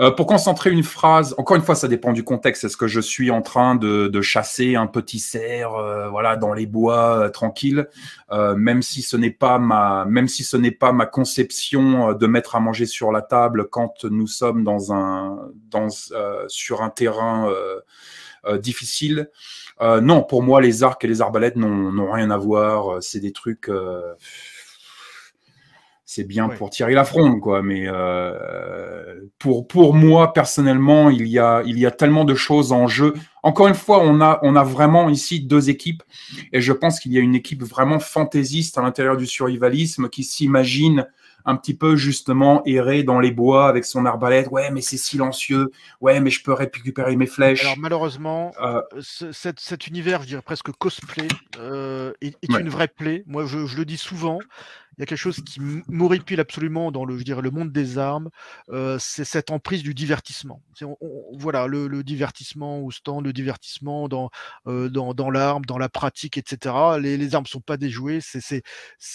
Euh, pour concentrer une phrase, encore une fois, ça dépend du contexte. Est-ce que je suis en train de, de chasser un petit cerf, euh, voilà, dans les bois euh, tranquille, euh, même si ce n'est pas ma, même si ce n'est pas ma conception euh, de mettre à manger sur la table quand nous sommes dans un, dans, sur un terrain difficile. non, pour moi, les arcs et les arbalètes n'ont rien à voir. C'est des trucs. Euh, c'est bien pour pour la Lafronde, quoi. Mais euh, pour, pour moi, personnellement, il y, a, il y a tellement de choses en jeu. Encore une fois, on a, on a vraiment ici deux équipes. Et je pense qu'il y a une équipe vraiment fantaisiste à l'intérieur du survivalisme qui s'imagine un petit peu justement errer dans les bois avec son arbalète. Ouais, mais c'est silencieux. Ouais, mais je peux récupérer mes flèches. Alors malheureusement, euh, cet, univers, je dirais presque cosplay, euh, est, une vraie plaie. Moi, je, je le dis souvent il y a quelque chose qui m'horripile absolument dans le, je le monde des armes, euh, c'est cette emprise du divertissement. voilà, le, divertissement au stand, le divertissement dans, euh, dans, dans l'arme, dans la pratique, etc. Les, armes ne sont pas déjouées. C'est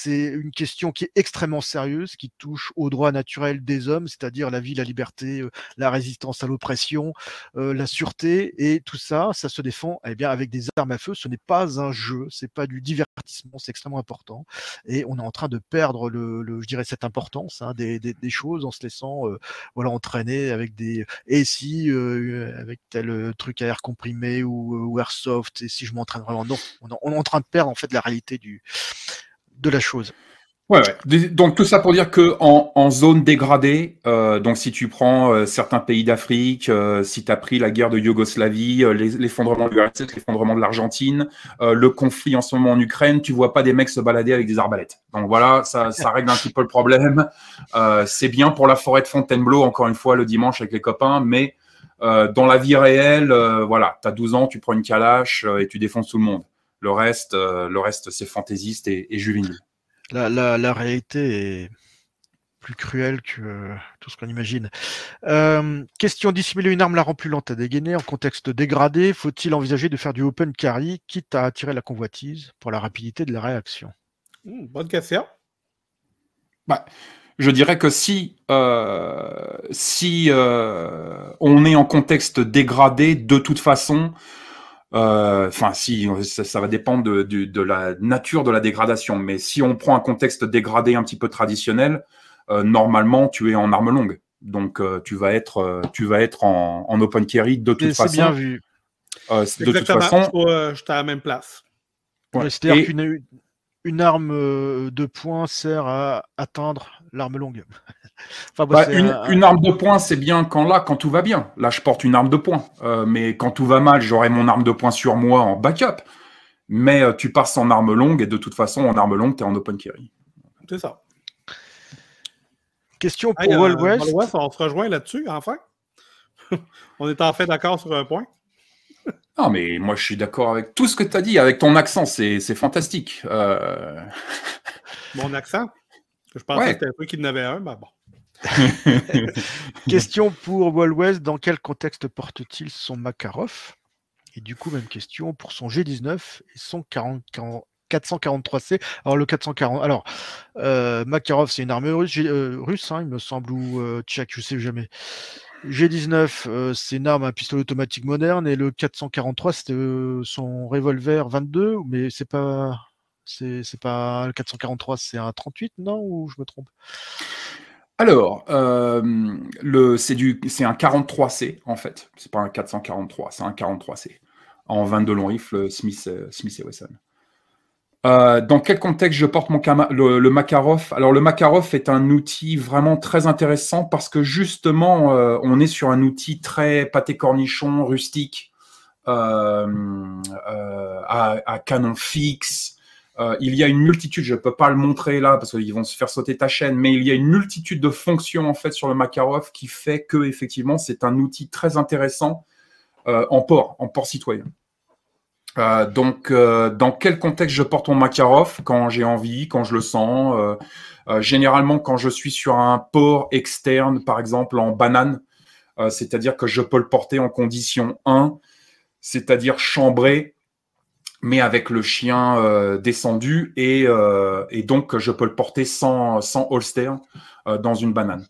une question qui est extrêmement sérieuse, qui touche aux droits naturels des hommes, c'est-à-dire la vie, la liberté, euh, la résistance à l'oppression, la sûreté, et tout ça, ça se défend eh bien, avec des armes à feu. Ce n'est pas un jeu, c'est pas du divertissement, c'est extrêmement important. Et on est en train de perdre le, je dirais cette importance hein, des, choses en se laissant euh, voilà entraîner avec des et si euh, avec tel euh, truc à air comprimé ou, airsoft et si je m'entraîne vraiment non on, est en train de perdre en fait la réalité du de la chose. Donc tout ça pour dire que en, zone dégradée, euh, donc si tu prends euh, certains pays d'Afrique, euh, si tu as pris la guerre de Yougoslavie, l'effondrement de l'URSS, l'effondrement de l'Argentine, le conflit en ce moment en Ukraine, tu vois pas des mecs se balader avec des arbalètes. Donc voilà, ça, règle un petit peu le problème. c'est bien pour la forêt de Fontainebleau, encore une fois, le dimanche avec les copains, mais dans la vie réelle, voilà, tu as 12 ans, tu prends une calache et tu défonces tout le monde. Le reste, le reste c'est fantaisiste et juvénile la, réalité est plus cruelle que euh, tout ce qu'on imagine. Euh, question dissimuler une arme la rend plus lente à dégainer en contexte dégradé. Faut-il envisager de faire du open carry, quitte à attirer la convoitise pour la rapidité de la réaction hmm, Bonne question. Bah, je dirais que si, euh, si on est en contexte dégradé, de toute façon, euh, enfin, si, ça, va dépendre de, la nature de la dégradation. Mais si on prend un contexte dégradé un petit peu traditionnel, euh, normalement, tu es en arme longue. Donc, euh, tu vas être, tu vas être en, open carry de toute façon. C'est bien vu. de toute façon, à la même place. C'est-à-dire qu'une une arme de poing sert à atteindre l'arme longue. Bah, une, arme de poing, c'est bien quand là, quand tout va bien. Là, je porte une arme de poing. Euh, mais quand tout va mal, j'aurai mon arme de poing sur moi en backup. Mais euh, tu passes en arme longue et de toute façon, en arme longue, tu es en open carry. C'est ça. Question pour hey, euh, West. On se rejoint là-dessus, enfin. on est en fait d'accord sur un point. Non, mais moi, je suis d'accord avec tout ce que tu as dit, avec ton accent, c'est fantastique. Mon accent? Je pensais que c'était un truc qui en un, mais bon. question pour Wall West dans quel contexte porte-t-il son Makarov Et du coup, même question pour son G19 et son 443C. Alors le 440. Alors euh, Makarov, c'est une arme russe, euh, hein, il me semble, ou euh, tchèque, je sais jamais. G19, euh, c'est une arme à pistolet automatique moderne, et le 443, c'est son revolver 22, mais c'est pas, c'est pas le 443, c'est un 38, non Ou je me trompe alors, euh, c'est un 43C en fait. C'est pas un 443, c'est un 43C en 22 long rifle Smith, euh, Smith et Wesson. Euh, dans quel contexte je porte mon le, Makarov Alors le Makarov est un outil vraiment très intéressant parce que justement on est sur un outil très pâté cornichon, rustique, à, canon fixe, euh, il y a une multitude, je ne peux pas le montrer là parce qu'ils vont se faire sauter ta chaîne, mais il y a une multitude de fonctions en fait sur le Makarov qui fait que effectivement c'est un outil très intéressant euh, en port, en port citoyen. Euh, donc, dans quel contexte je porte mon Makarov Quand j'ai envie, quand je le sens. généralement, quand je suis sur un port externe, par exemple en banane, c'est-à-dire que je peux le porter en condition 1, c'est-à-dire chambré, mais avec le chien euh, descendu et, euh, donc je peux le porter sans, holster euh, dans une banane.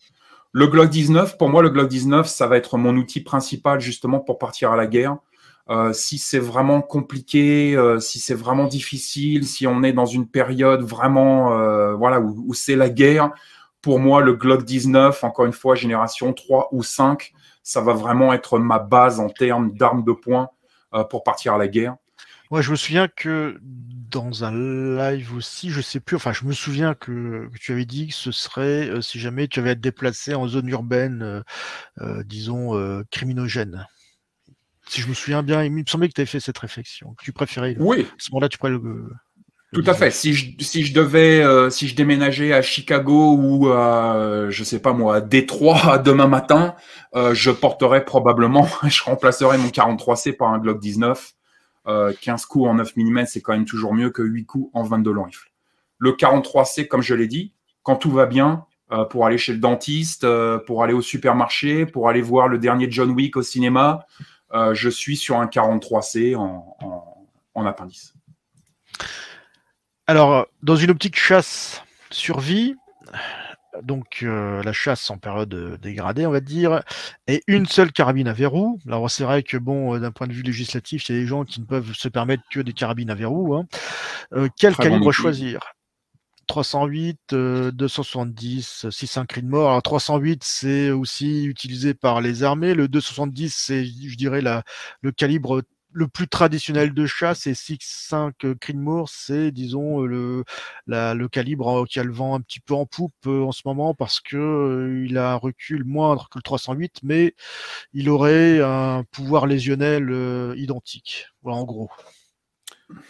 Le Glock 19, pour moi, le Glock 19, ça va être mon outil principal justement pour partir à la guerre. si c'est vraiment compliqué, si c'est vraiment difficile, si on est dans une période vraiment voilà où, où c'est la guerre, pour moi, le Glock 19, encore une fois, génération 3 ou 5, ça va vraiment être ma base en termes d'armes de poing pour partir à la guerre je me souviens que dans un live aussi, je sais plus, enfin, je me souviens que, tu avais dit que ce serait euh, si jamais tu avais à te déplacer en zone urbaine, euh, euh, disons, criminogène. Si je me souviens bien, il me semblait que tu avais fait cette réflexion. tu préférais. Oui. À ce moment-là, tu pourrais le. Tout à fait. Si je, si je devais, si je déménageais à Chicago ou à, je sais pas moi, à Détroit demain matin, je porterais probablement, je remplacerais mon 43C par un Glock 19 15 euh, coups en 9 mm, c'est quand même toujours mieux que 8 coups en 22 longs rifles. Le 43C, comme je l'ai dit, quand tout va bien, euh, pour aller chez le dentiste, euh, pour aller au supermarché, pour aller voir le dernier John Wick au cinéma, je suis sur un 43C en, en, en appendice. Alors, dans une optique chasse-survie, donc euh, la chasse en période euh, dégradée, on va dire, et une seule carabine à verrou. Alors c'est vrai que bon, euh, d'un point de vue législatif, il y a des gens qui ne peuvent se permettre que des carabines à verrou. Hein. quel calibre choisir 308, 270, 600 cris de mort. Alors 308, c'est aussi utilisé par les armées. Le 270, c'est, je dirais, le calibre le plus traditionnel de chasse, c'est 6.5 euh, Creedmoor, c'est disons euh, le, le calibre hein, qui a le vent un petit peu en poupe euh, en ce moment parce que il a un recul moindre que le 308, mais il aurait un pouvoir lésionnel identique. Voilà en gros.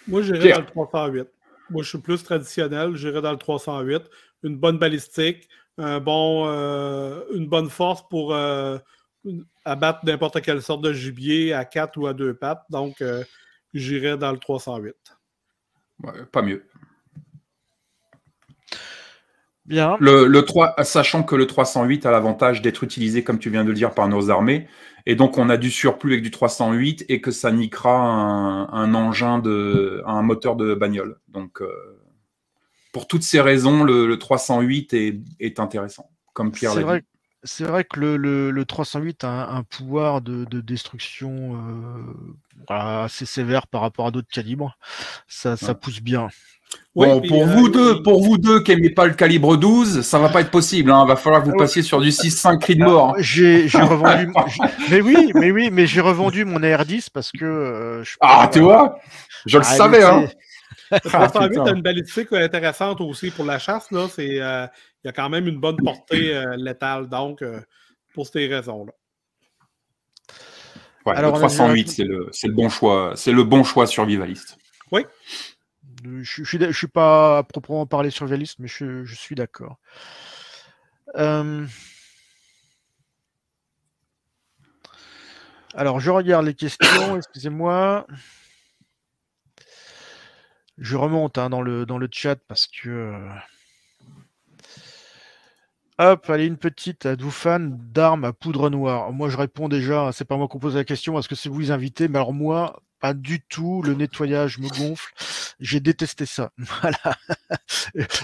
Moi j'irais dans le 308. Moi je suis plus traditionnel, j'irais dans le 308. Une bonne balistique, un bon, une bonne force pour abattre n'importe quelle sorte de gibier à quatre ou à deux pattes. Donc, euh, j'irai dans le 308. pas mieux. Bien. Le, le sachant que le 308 a l'avantage d'être utilisé, comme tu viens de le dire, par nos armées. Et donc, on a du surplus avec du 308 et que ça niquera un, engin, de, un moteur de bagnole. Donc, euh, pour toutes ces raisons, le, 308 est, est, intéressant, comme Pierre l'a dit. C'est vrai que le, 308 a un, pouvoir de, destruction euh, assez sévère par rapport à d'autres calibres. Ça, pousse bien. bon, pour, vous euh, deux, pour vous deux qui n'aimez pas le calibre 12, ça ne va pas être possible. Il hein. va falloir que vous passiez sur du 6 6-5 cri de mort. Hein. J'ai revendu. mais oui, mais oui, mais j'ai revendu mon AR10 parce que. Euh, ah, tu vois, je le savais. Le hein. 308 ah, a une balistique intéressante aussi pour la chasse. Là. C'est, il y a quand même une bonne portée euh, létale, donc, euh, pour ces raisons-là. le 308, c'est le, bon choix. C'est le bon choix survivaliste. Oui. Je ne suis pas à proprement parler survivaliste, mais je, suis d'accord. Euh, alors, je regarde les questions, excusez-moi. Je remonte hein, dans, le, dans le chat parce que. Hop, allez, une petite euh, doufane d'armes à poudre noire. Moi, je réponds déjà, c'est pas moi qui pose la question, est-ce que c'est vous les invités Mais alors, moi, pas du tout. Le nettoyage me gonfle. J'ai détesté ça. Voilà.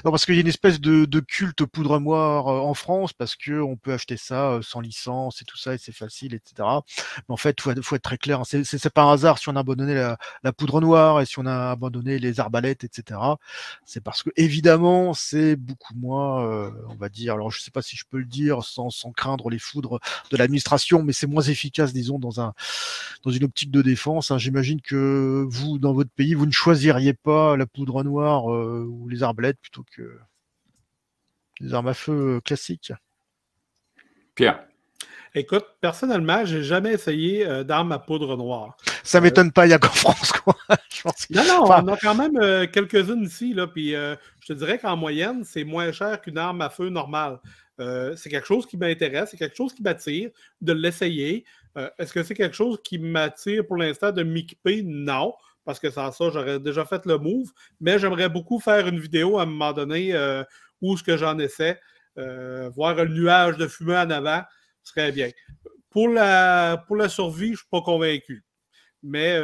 non, parce qu'il y a une espèce de, de, culte poudre noire euh, en France parce que on peut acheter ça euh, sans licence et tout ça et c'est facile, etc. Mais en fait, faut, faut être très clair. Hein. C'est, c'est, pas un hasard si on a abandonné la, poudre noire et si on a abandonné les arbalètes, etc. C'est parce que évidemment, c'est beaucoup moins, euh, on va dire. Alors, je sais pas si je peux le dire sans, craindre les foudres de l'administration, mais c'est moins efficace, disons, dans un dans une optique de défense. Hein. J'imagine que vous, dans votre pays, vous ne choisiriez pas la poudre noire euh, ou les arbalètes plutôt que les armes à feu euh, classiques. Pierre. Écoute, personnellement, j'ai jamais essayé euh, d'armes à poudre noire. Ça m'étonne pas, il n'y a qu'en France, quoi. Non, non, on on a quand même quelques-unes ici, là, puis je te dirais qu'en moyenne, c'est moins cher qu'une arme à feu normale. c'est quelque chose qui m'intéresse, c'est quelque chose qui m'attire, de l'essayer, euh, est-ce que c'est quelque chose qui m'attire pour l'instant de m'équiper? Non, parce que sans ça, j'aurais déjà fait le move, mais j'aimerais beaucoup faire une vidéo à un moment donné euh, où ce que j'en essaie, euh, voir un nuage de fumée en avant, ce serait bien. Pour la, pour la survie, je ne suis pas convaincu, mais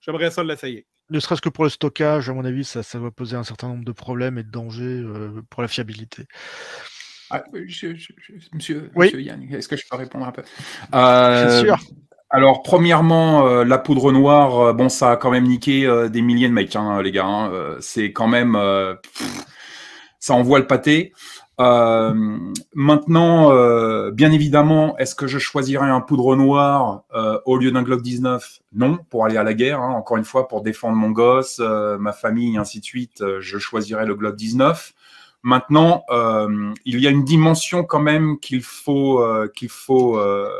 j'aimerais ça l'essayer. Ne serait-ce que pour le stockage, à mon avis, ça va poser un certain nombre de problèmes et de dangers pour la fiabilité. Ah, monsieur, Yann, est-ce que je peux répondre un peu euh, sûr. Alors, premièrement, euh, la poudre noire, euh, bon, ça a quand même niqué des milliers de mecs, hein, les gars. Hein. c'est quand même. ça envoie le pâté. maintenant, bien évidemment, est-ce que je choisirais un poudre noire au lieu d'un Glock 19 Non, pour aller à la guerre. Hein, encore une fois, pour défendre mon gosse, ma famille, ainsi de suite, je choisirais le Glock 19. Maintenant, euh, il y a une dimension quand même qu'il faut, euh, qu'il faut euh,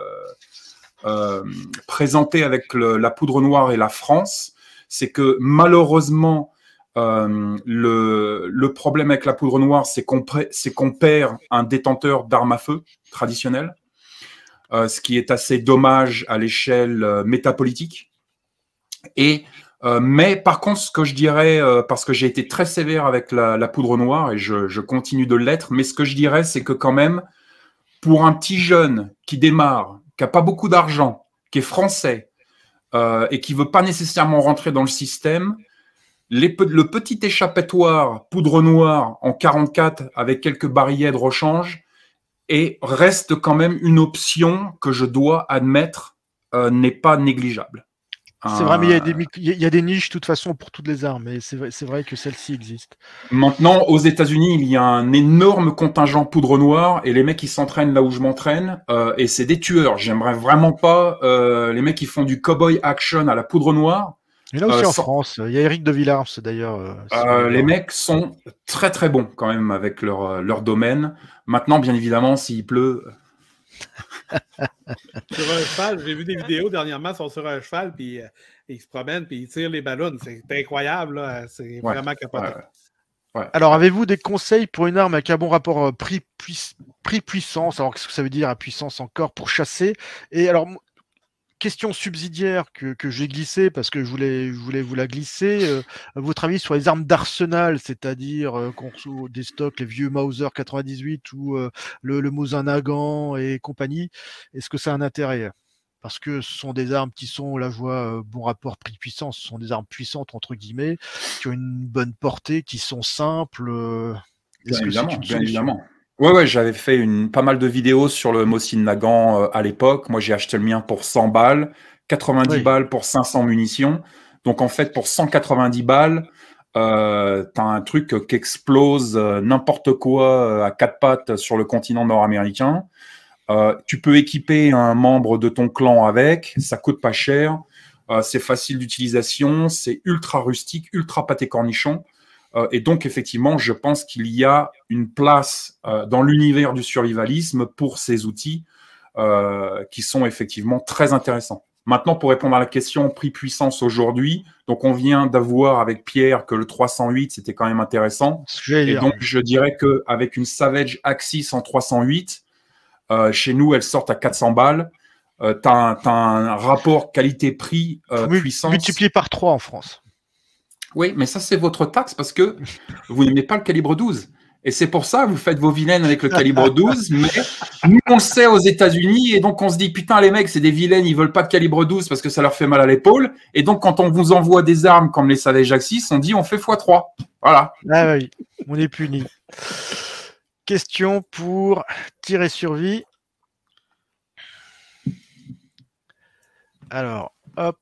présenter avec la poudre noire et la France, c'est que malheureusement, le, le, problème avec la poudre noire, c'est qu'on perd un détenteur d'armes à feu traditionnelles, ce qui est assez dommage à l'échelle métapolitique. Et euh, mais par contre, ce que je dirais, euh, parce que j'ai été très sévère avec la, poudre noire et je, continue de l'être, mais ce que je dirais, c'est que quand même, pour un petit jeune qui démarre, qui n'a pas beaucoup d'argent, qui est français euh, et qui veut pas nécessairement rentrer dans le système, le petit échappatoire poudre noire en 44 avec quelques barrières de rechange et reste quand même une option que je dois admettre n'est pas négligeable. C'est vrai, mais il y, a des, niches de toute façon pour toutes les armes, et c'est vrai, que celle-ci existe. Maintenant, aux États-Unis, il y a un énorme contingent poudre noire, et les mecs ils s'entraînent là où je m'entraîne, euh, et c'est des tueurs. J'aimerais vraiment pas euh, les mecs qui font du cowboy action à la poudre noire. Et là aussi euh, en France, il y a Eric de Villars d'ailleurs. les mecs sont très très bons quand même avec leur, leur domaine. Maintenant, bien évidemment, s'il pleut. sur un cheval, j'ai vu des vidéos dernièrement, ils sont sur un cheval, puis euh, ils se promènent, puis ils tirent les ballons. C'est incroyable, c'est vraiment capoté Alors, avez-vous des conseils pour une arme avec un bon rapport euh, prix-puissance Alors, qu'est-ce que ça veut dire à puissance encore pour chasser Et alors, question subsidiaire que, que j'ai glissée parce que je voulais, je voulais vous la glisser. Euh, votre avis sur les armes d'arsenal, c'est-à-dire euh, qu'on des stocks, les vieux Mauser 98 ou euh, le, le Mosin et compagnie, est-ce que ça a un intérêt parce que ce sont des armes qui sont, là je vois, euh, bon rapport prix-puissance, ce sont des armes puissantes, entre guillemets, qui ont une bonne portée, qui sont simples. bien évidemment. Ouais, ouais, j'avais fait une, pas mal de vidéos sur le Mosin Nagant euh, à l'époque. Moi, j'ai acheté le mien pour 100 balles, 90 balles pour 500 munitions. Donc, en fait, pour 190 balles, euh, tu as un truc qui explose euh, n'importe quoi à quatre pattes sur le continent nord-américain. tu peux équiper un membre de ton clan avec, ça coûte pas cher, c'est facile d'utilisation, c'est ultra rustique, ultra pâté cornichon. Euh, et donc, effectivement, je pense qu'il y a une place euh, dans l'univers du survivalisme pour ces outils euh, qui sont effectivement très intéressants. Maintenant, pour répondre à la question prix-puissance aujourd'hui, donc on vient d'avoir avec Pierre que le 308, c'était quand même intéressant. Et donc, je dirais qu'avec une Savage Axis en 308, chez nous, elle sort à 400 balles. tu un rapport qualité-prix euh, puissance. Multiplié par 3 en France. Oui, mais ça, c'est votre taxe parce que vous n'aimez pas le calibre 12. Et c'est pour ça que vous faites vos vilaines avec le calibre 12. Mais nous, on le sait aux États-Unis. Et donc, on se dit, putain, les mecs, c'est des vilaines, ils ne veulent pas de calibre 12 parce que ça leur fait mal à l'épaule. Et donc, quand on vous envoie des armes comme les savait Jacques on dit, on fait x3. Voilà. Ah oui, on est puni. Question pour tirer survie. Alors, hop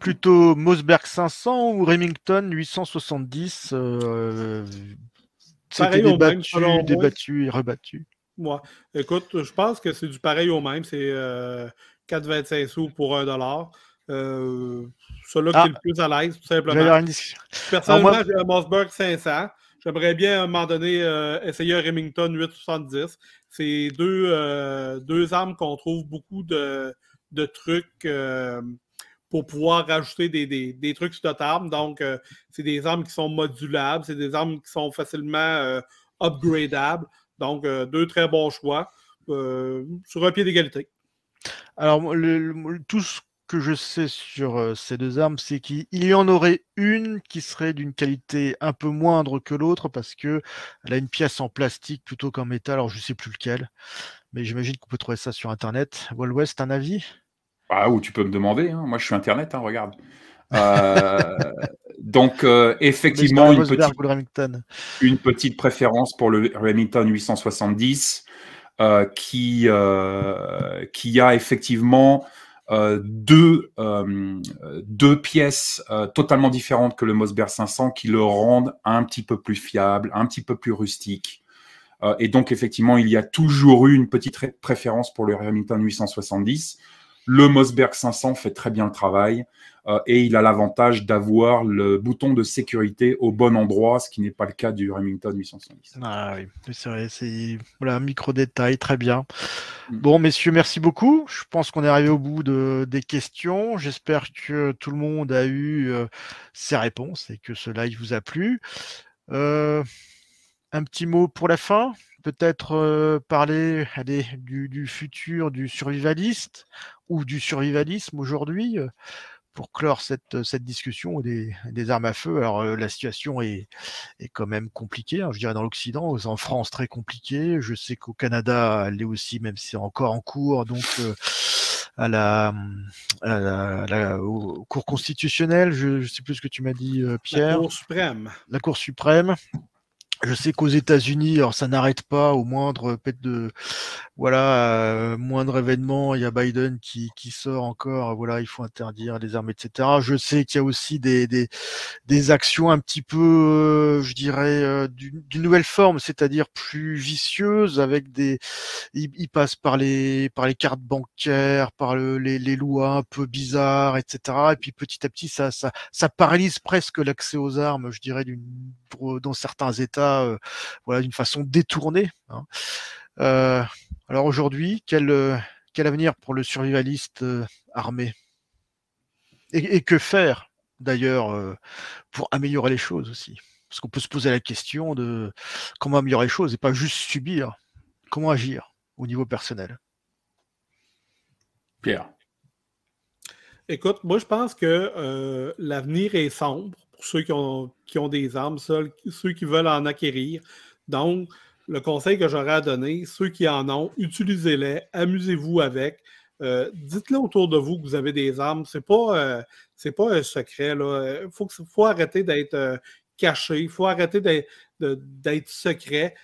plutôt Mosberg 500 ou Remington 870 euh, C'était débattu, débattu et rebattu. Moi, écoute, je pense que c'est du pareil au même. C'est 4,25 euh, sous pour 1 dollar. Euh, celui qui est ah. le plus à l'aise, tout simplement. Personnellement, j'ai un Mossberg 500. J'aimerais bien, à un moment euh, essayer un Remington 870. C'est deux, euh, deux armes qu'on trouve beaucoup de, de trucs pour pouvoir rajouter des, trucs sur notre arme. Donc, euh, c'est des armes qui sont modulables, c'est des armes qui sont facilement euh, upgradables. Donc, euh, deux très bons choix sur un pied d'égalité. Alors, tout ce que je sais sur ces deux armes, c'est qu'il y en aurait une qui serait d'une qualité un peu moindre que l'autre parce qu'elle a une pièce en plastique plutôt qu'en métal. Alors, je ne sais plus lequel, mais j'imagine qu'on peut trouver ça sur Internet. Wall West, un avis ah, ou tu peux me demander, hein. moi je suis Internet, hein, regarde. Euh, donc, euh, effectivement, une petite, préférence pour le Remington 870 euh, qui, qui a effectivement deux, pièces totalement différentes que le Mossberg 500 qui le rendent un petit peu plus fiable, un petit peu plus rustique. et donc, effectivement, il y a toujours eu une petite préférence pour le Remington 870. Le Mosberg 500 fait très bien le travail euh, et il a l'avantage d'avoir le bouton de sécurité au bon endroit, ce qui n'est pas le cas du Remington 870. Ah oui, c'est vrai, c'est un micro détail, très bien. Mm. Bon, messieurs, merci beaucoup. Je pense qu'on est arrivé au bout de, des questions. J'espère que tout le monde a eu euh, ses réponses et que ce live vous a plu. Euh, un petit mot pour la fin peut-être euh, parler du, du, futur du survivaliste ou du survivalisme aujourd'hui euh, pour clore cette, euh, cette discussion des, armes à feu. Alors la situation est, quand même compliquée, hein, je dirais dans l'Occident, en France très compliquée, je sais qu'au Canada elle est aussi, même si c'est encore en cours, donc hum, à la, au, cours Cour constitutionnel, je ne sais plus ce que tu m'as dit Pierre. La Cour suprême. La Cour suprême. Je sais qu'aux États-Unis, alors ça n'arrête pas au moindre euh, pète de voilà euh, moindre événement, il y a Biden qui, qui sort encore, euh, voilà il faut interdire les armes, etc. Je sais qu'il y a aussi des, des, des actions un petit peu, je dirais, d'une nouvelle forme, c'est-à-dire plus vicieuse, avec des ils, passent par les par les cartes bancaires, par les, les lois un peu bizarres, etc. Et puis petit à petit ça ça, ça paralyse presque l'accès aux armes, je dirais, d'une dans certains États euh, voilà, d'une façon détournée. Hein. Euh, alors aujourd'hui, quel, euh, quel avenir pour le survivaliste armé et, que faire d'ailleurs pour améliorer les choses aussi Parce qu'on peut se poser la question de comment améliorer les choses et pas juste subir, comment agir au niveau personnel. Pierre. Écoute, moi je pense que l'avenir est sombre pour ceux qui ont, ont des armes, ceux qui veulent en acquérir. Donc, le conseil que j'aurais à donner, ceux qui en ont, utilisez-les, amusez-vous avec. Euh, dites-le autour de vous que vous avez des armes. C'est pas, euh, pas un secret. Il euh, faut, faut arrêter d'être caché. Il faut arrêter d'être, secret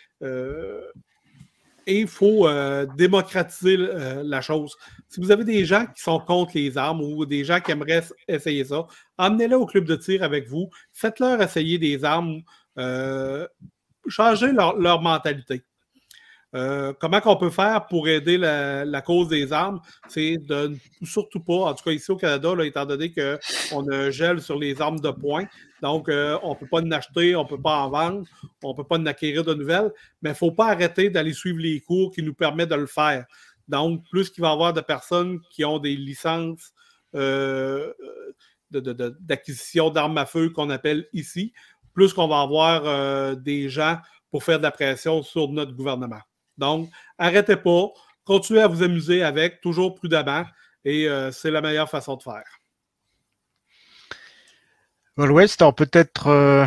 il faut euh, démocratiser euh, la chose. Si vous avez des gens qui sont contre les armes ou des gens qui aimeraient essayer ça, emmenez-les au club de tir avec vous. Faites-leur essayer des armes. Euh, changez leur mentalité. Euh, comment on peut faire pour aider la, cause des armes? C'est de surtout pas, en tout cas ici au Canada, étant donné qu'on a un gel sur les armes de poing, donc euh, on ne peut pas en acheter, on ne peut pas en vendre, on ne peut pas en acquérir de nouvelles, mais il ne faut pas arrêter d'aller suivre les cours qui nous permettent de le faire. Donc, plus qu'il va y avoir de personnes qui ont des licences euh, d'acquisition d'armes à feu qu'on appelle ici, plus qu'on va avoir des gens pour faire de la pression sur notre gouvernement. Donc, arrêtez pas, continuez à vous amuser avec, toujours prudemment, et euh, c'est la meilleure façon de faire. West, alors peut-être euh,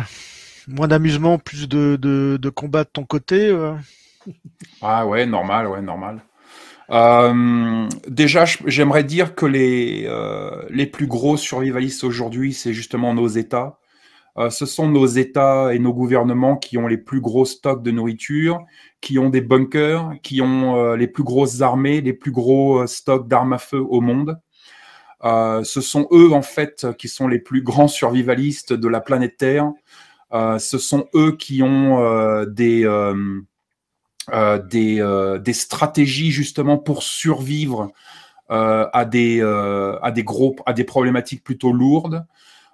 moins d'amusement, plus de, de, combat de ton côté. Euh? Ah ouais, normal, ouais, normal. déjà, j'aimerais dire que les, les plus gros survivalistes aujourd'hui, c'est justement nos États. Euh, ce sont nos États et nos gouvernements qui ont les plus gros stocks de nourriture, qui ont des bunkers, qui ont euh, les plus grosses armées, les plus gros euh, stocks d'armes à feu au monde. ce sont eux, en fait, qui sont les plus grands survivalistes de la planète Terre. ce sont eux qui ont des, stratégies, justement, pour survivre à, à des problématiques plutôt lourdes.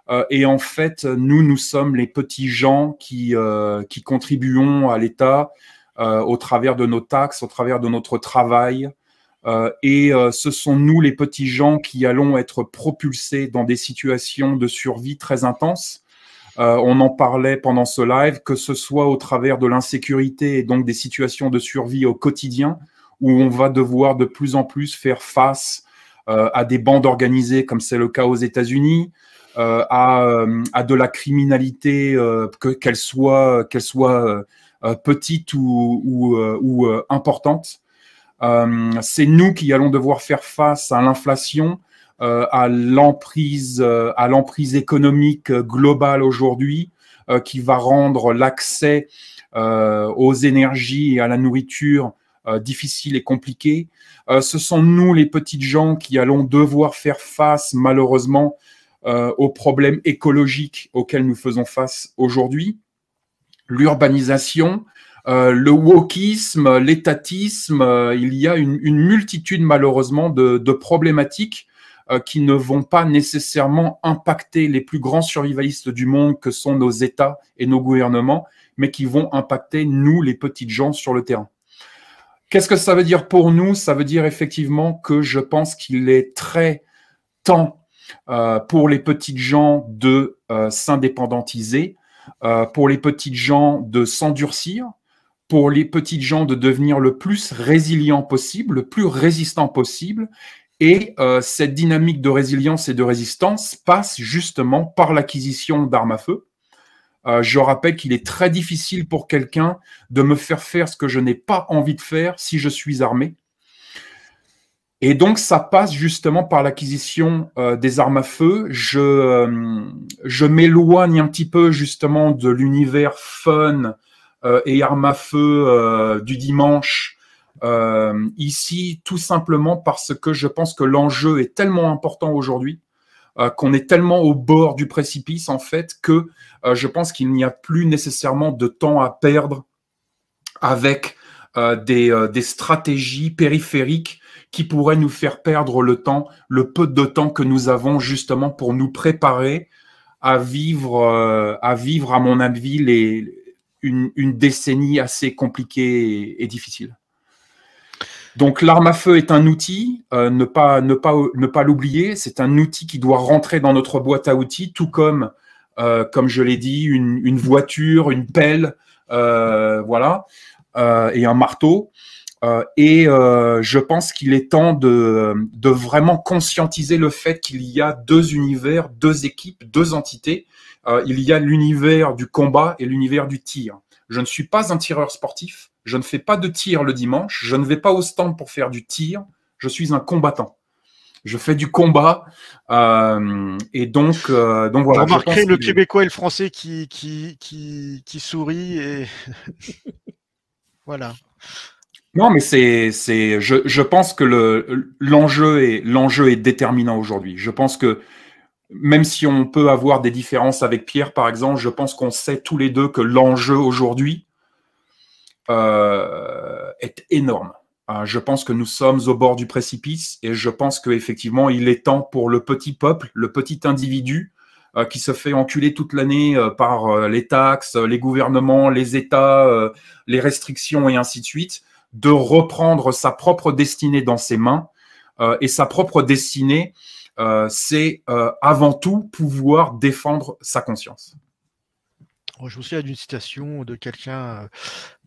Euh, et en fait, nous, nous sommes les petits gens qui, euh, contribuons à l'État euh, au travers de nos taxes, au travers de notre travail. et ce sont nous, les petits gens, qui allons être propulsés dans des situations de survie très intenses. on en parlait pendant ce live, que ce soit au travers de l'insécurité et donc des situations de survie au quotidien, où on va devoir de plus en plus faire face à des bandes organisées, comme c'est le cas aux États-Unis, euh, euh, à, de la criminalité, euh, qu'elle soit, qu'elle soit petite ou, ou importante. c'est nous qui allons devoir faire face à l'inflation, à l'emprise, à l'emprise économique globale aujourd'hui, qui va rendre l'accès aux énergies et à la nourriture difficile et compliqué. ce sont nous, les petites gens, qui allons devoir faire face, malheureusement, euh, aux problèmes écologiques auxquels nous faisons face aujourd'hui, l'urbanisation, euh, le wokisme, l'étatisme, euh, il y a une, multitude malheureusement de, problématiques qui ne vont pas nécessairement impacter les plus grands survivalistes du monde que sont nos États et nos gouvernements, mais qui vont impacter nous, les petites gens, sur le terrain. Qu'est-ce que ça veut dire pour nous Ça veut dire effectivement que je pense qu'il est très temps euh, pour les petites gens de euh, s'indépendantiser, euh, pour les petites gens de s'endurcir, pour les petites gens de devenir le plus résilient possible, le plus résistant possible. Et cette dynamique de résilience et de résistance passe justement par l'acquisition d'armes à feu. je rappelle qu'il est très difficile pour quelqu'un de me faire faire ce que je n'ai pas envie de faire si je suis armé. Et donc, ça passe justement par l'acquisition euh, des armes à feu. Je, euh, je m'éloigne un petit peu justement de l'univers fun euh, et armes à feu du dimanche. ici, tout simplement parce que je pense que l'enjeu est tellement important aujourd'hui, qu'on est tellement au bord du précipice en fait, que je pense qu'il n'y a plus nécessairement de temps à perdre avec des stratégies périphériques qui pourrait nous faire perdre le temps, le peu de temps que nous avons justement pour nous préparer à vivre, euh, à, vivre à mon avis, les, une, décennie assez compliquée et, difficile. Donc l'arme à feu est un outil, euh, ne pas, ne pas, ne pas l'oublier, c'est un outil qui doit rentrer dans notre boîte à outils, tout comme, euh, comme je l'ai dit, une, voiture, une pelle, voilà, et un marteau. Euh, et euh, je pense qu'il est temps de, vraiment conscientiser le fait qu'il y a deux univers, deux équipes, deux entités. Euh, il y a l'univers du combat et l'univers du tir. Je ne suis pas un tireur sportif. Je ne fais pas de tir le dimanche. Je ne vais pas au stand pour faire du tir. Je suis un combattant. Je fais du combat. et donc, donc voilà. le Québécois et le Français qui, qui, qui, qui sourit et. voilà. Non, mais c'est, je, pense que l'enjeu est, l'enjeu est déterminant aujourd'hui. Je pense que même si on peut avoir des différences avec Pierre, par exemple, je pense qu'on sait tous les deux que l'enjeu aujourd'hui euh, est énorme. Euh, je pense que nous sommes au bord du précipice et je pense qu'effectivement, il est temps pour le petit peuple, le petit individu euh, qui se fait enculer toute l'année par les taxes, les gouvernements, les États, les restrictions et ainsi de suite, de reprendre sa propre destinée dans ses mains. Euh, et sa propre destinée, euh, c'est euh, avant tout pouvoir défendre sa conscience. Oh, je me souviens d'une citation de quelqu'un,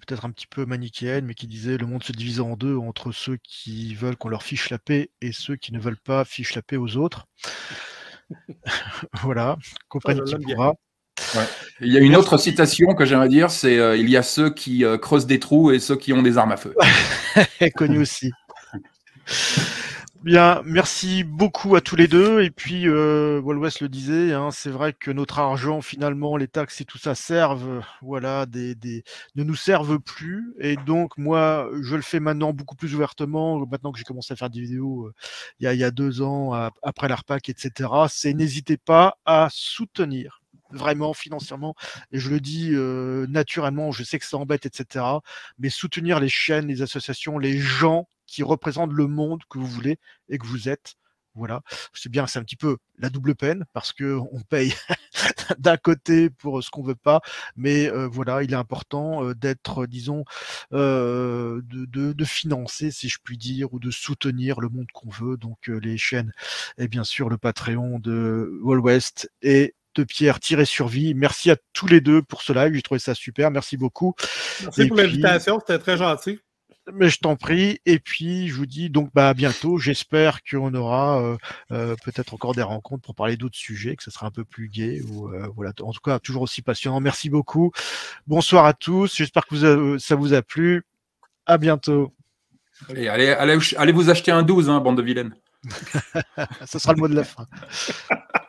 peut-être un petit peu manichéenne, mais qui disait Le monde se divise en deux entre ceux qui veulent qu'on leur fiche la paix et ceux qui ne veulent pas fiche la paix aux autres. voilà, comprenez il y a une autre citation que j'aimerais dire, c'est euh, il y a ceux qui euh, creusent des trous et ceux qui ont des armes à feu. Connu aussi. Bien, merci beaucoup à tous les deux. Et puis, euh, Walwes le disait, hein, c'est vrai que notre argent, finalement, les taxes et tout ça servent, euh, voilà, ne nous servent plus. Et donc, moi, je le fais maintenant beaucoup plus ouvertement. Maintenant que j'ai commencé à faire des vidéos il, y a, deux ans, après l'ARPAC, etc. C'est n'hésitez pas à soutenir vraiment financièrement, et je le dis euh, naturellement, je sais que ça embête, etc. Mais soutenir les chaînes, les associations, les gens qui représentent le monde que vous voulez et que vous êtes. Voilà, c'est bien, c'est un petit peu la double peine parce que on paye d'un côté pour ce qu'on veut pas, mais euh, voilà, il est important euh, d'être, disons, euh, de, de, de, financer, si je puis dire, ou de soutenir le monde qu'on veut. Donc les chaînes et bien sûr le Patreon de Wall West et Pierre, tiré sur vie, Merci à tous les deux pour cela. live. J'ai trouvé ça super. Merci beaucoup. Merci pour l'invitation. C'était très gentil. Mais je t'en prie. Et puis, je vous dis donc bah, à bientôt. J'espère qu'on aura euh, euh, peut-être encore des rencontres pour parler d'autres sujets, que ce sera un peu plus gai. Ou, euh, voilà. En tout cas, toujours aussi passionnant. Merci beaucoup. Bonsoir à tous. J'espère que ça vous a plu. À bientôt. Allez, allez, allez, allez vous acheter un 12, hein, bande de vilaines. Ça sera le mot de la fin.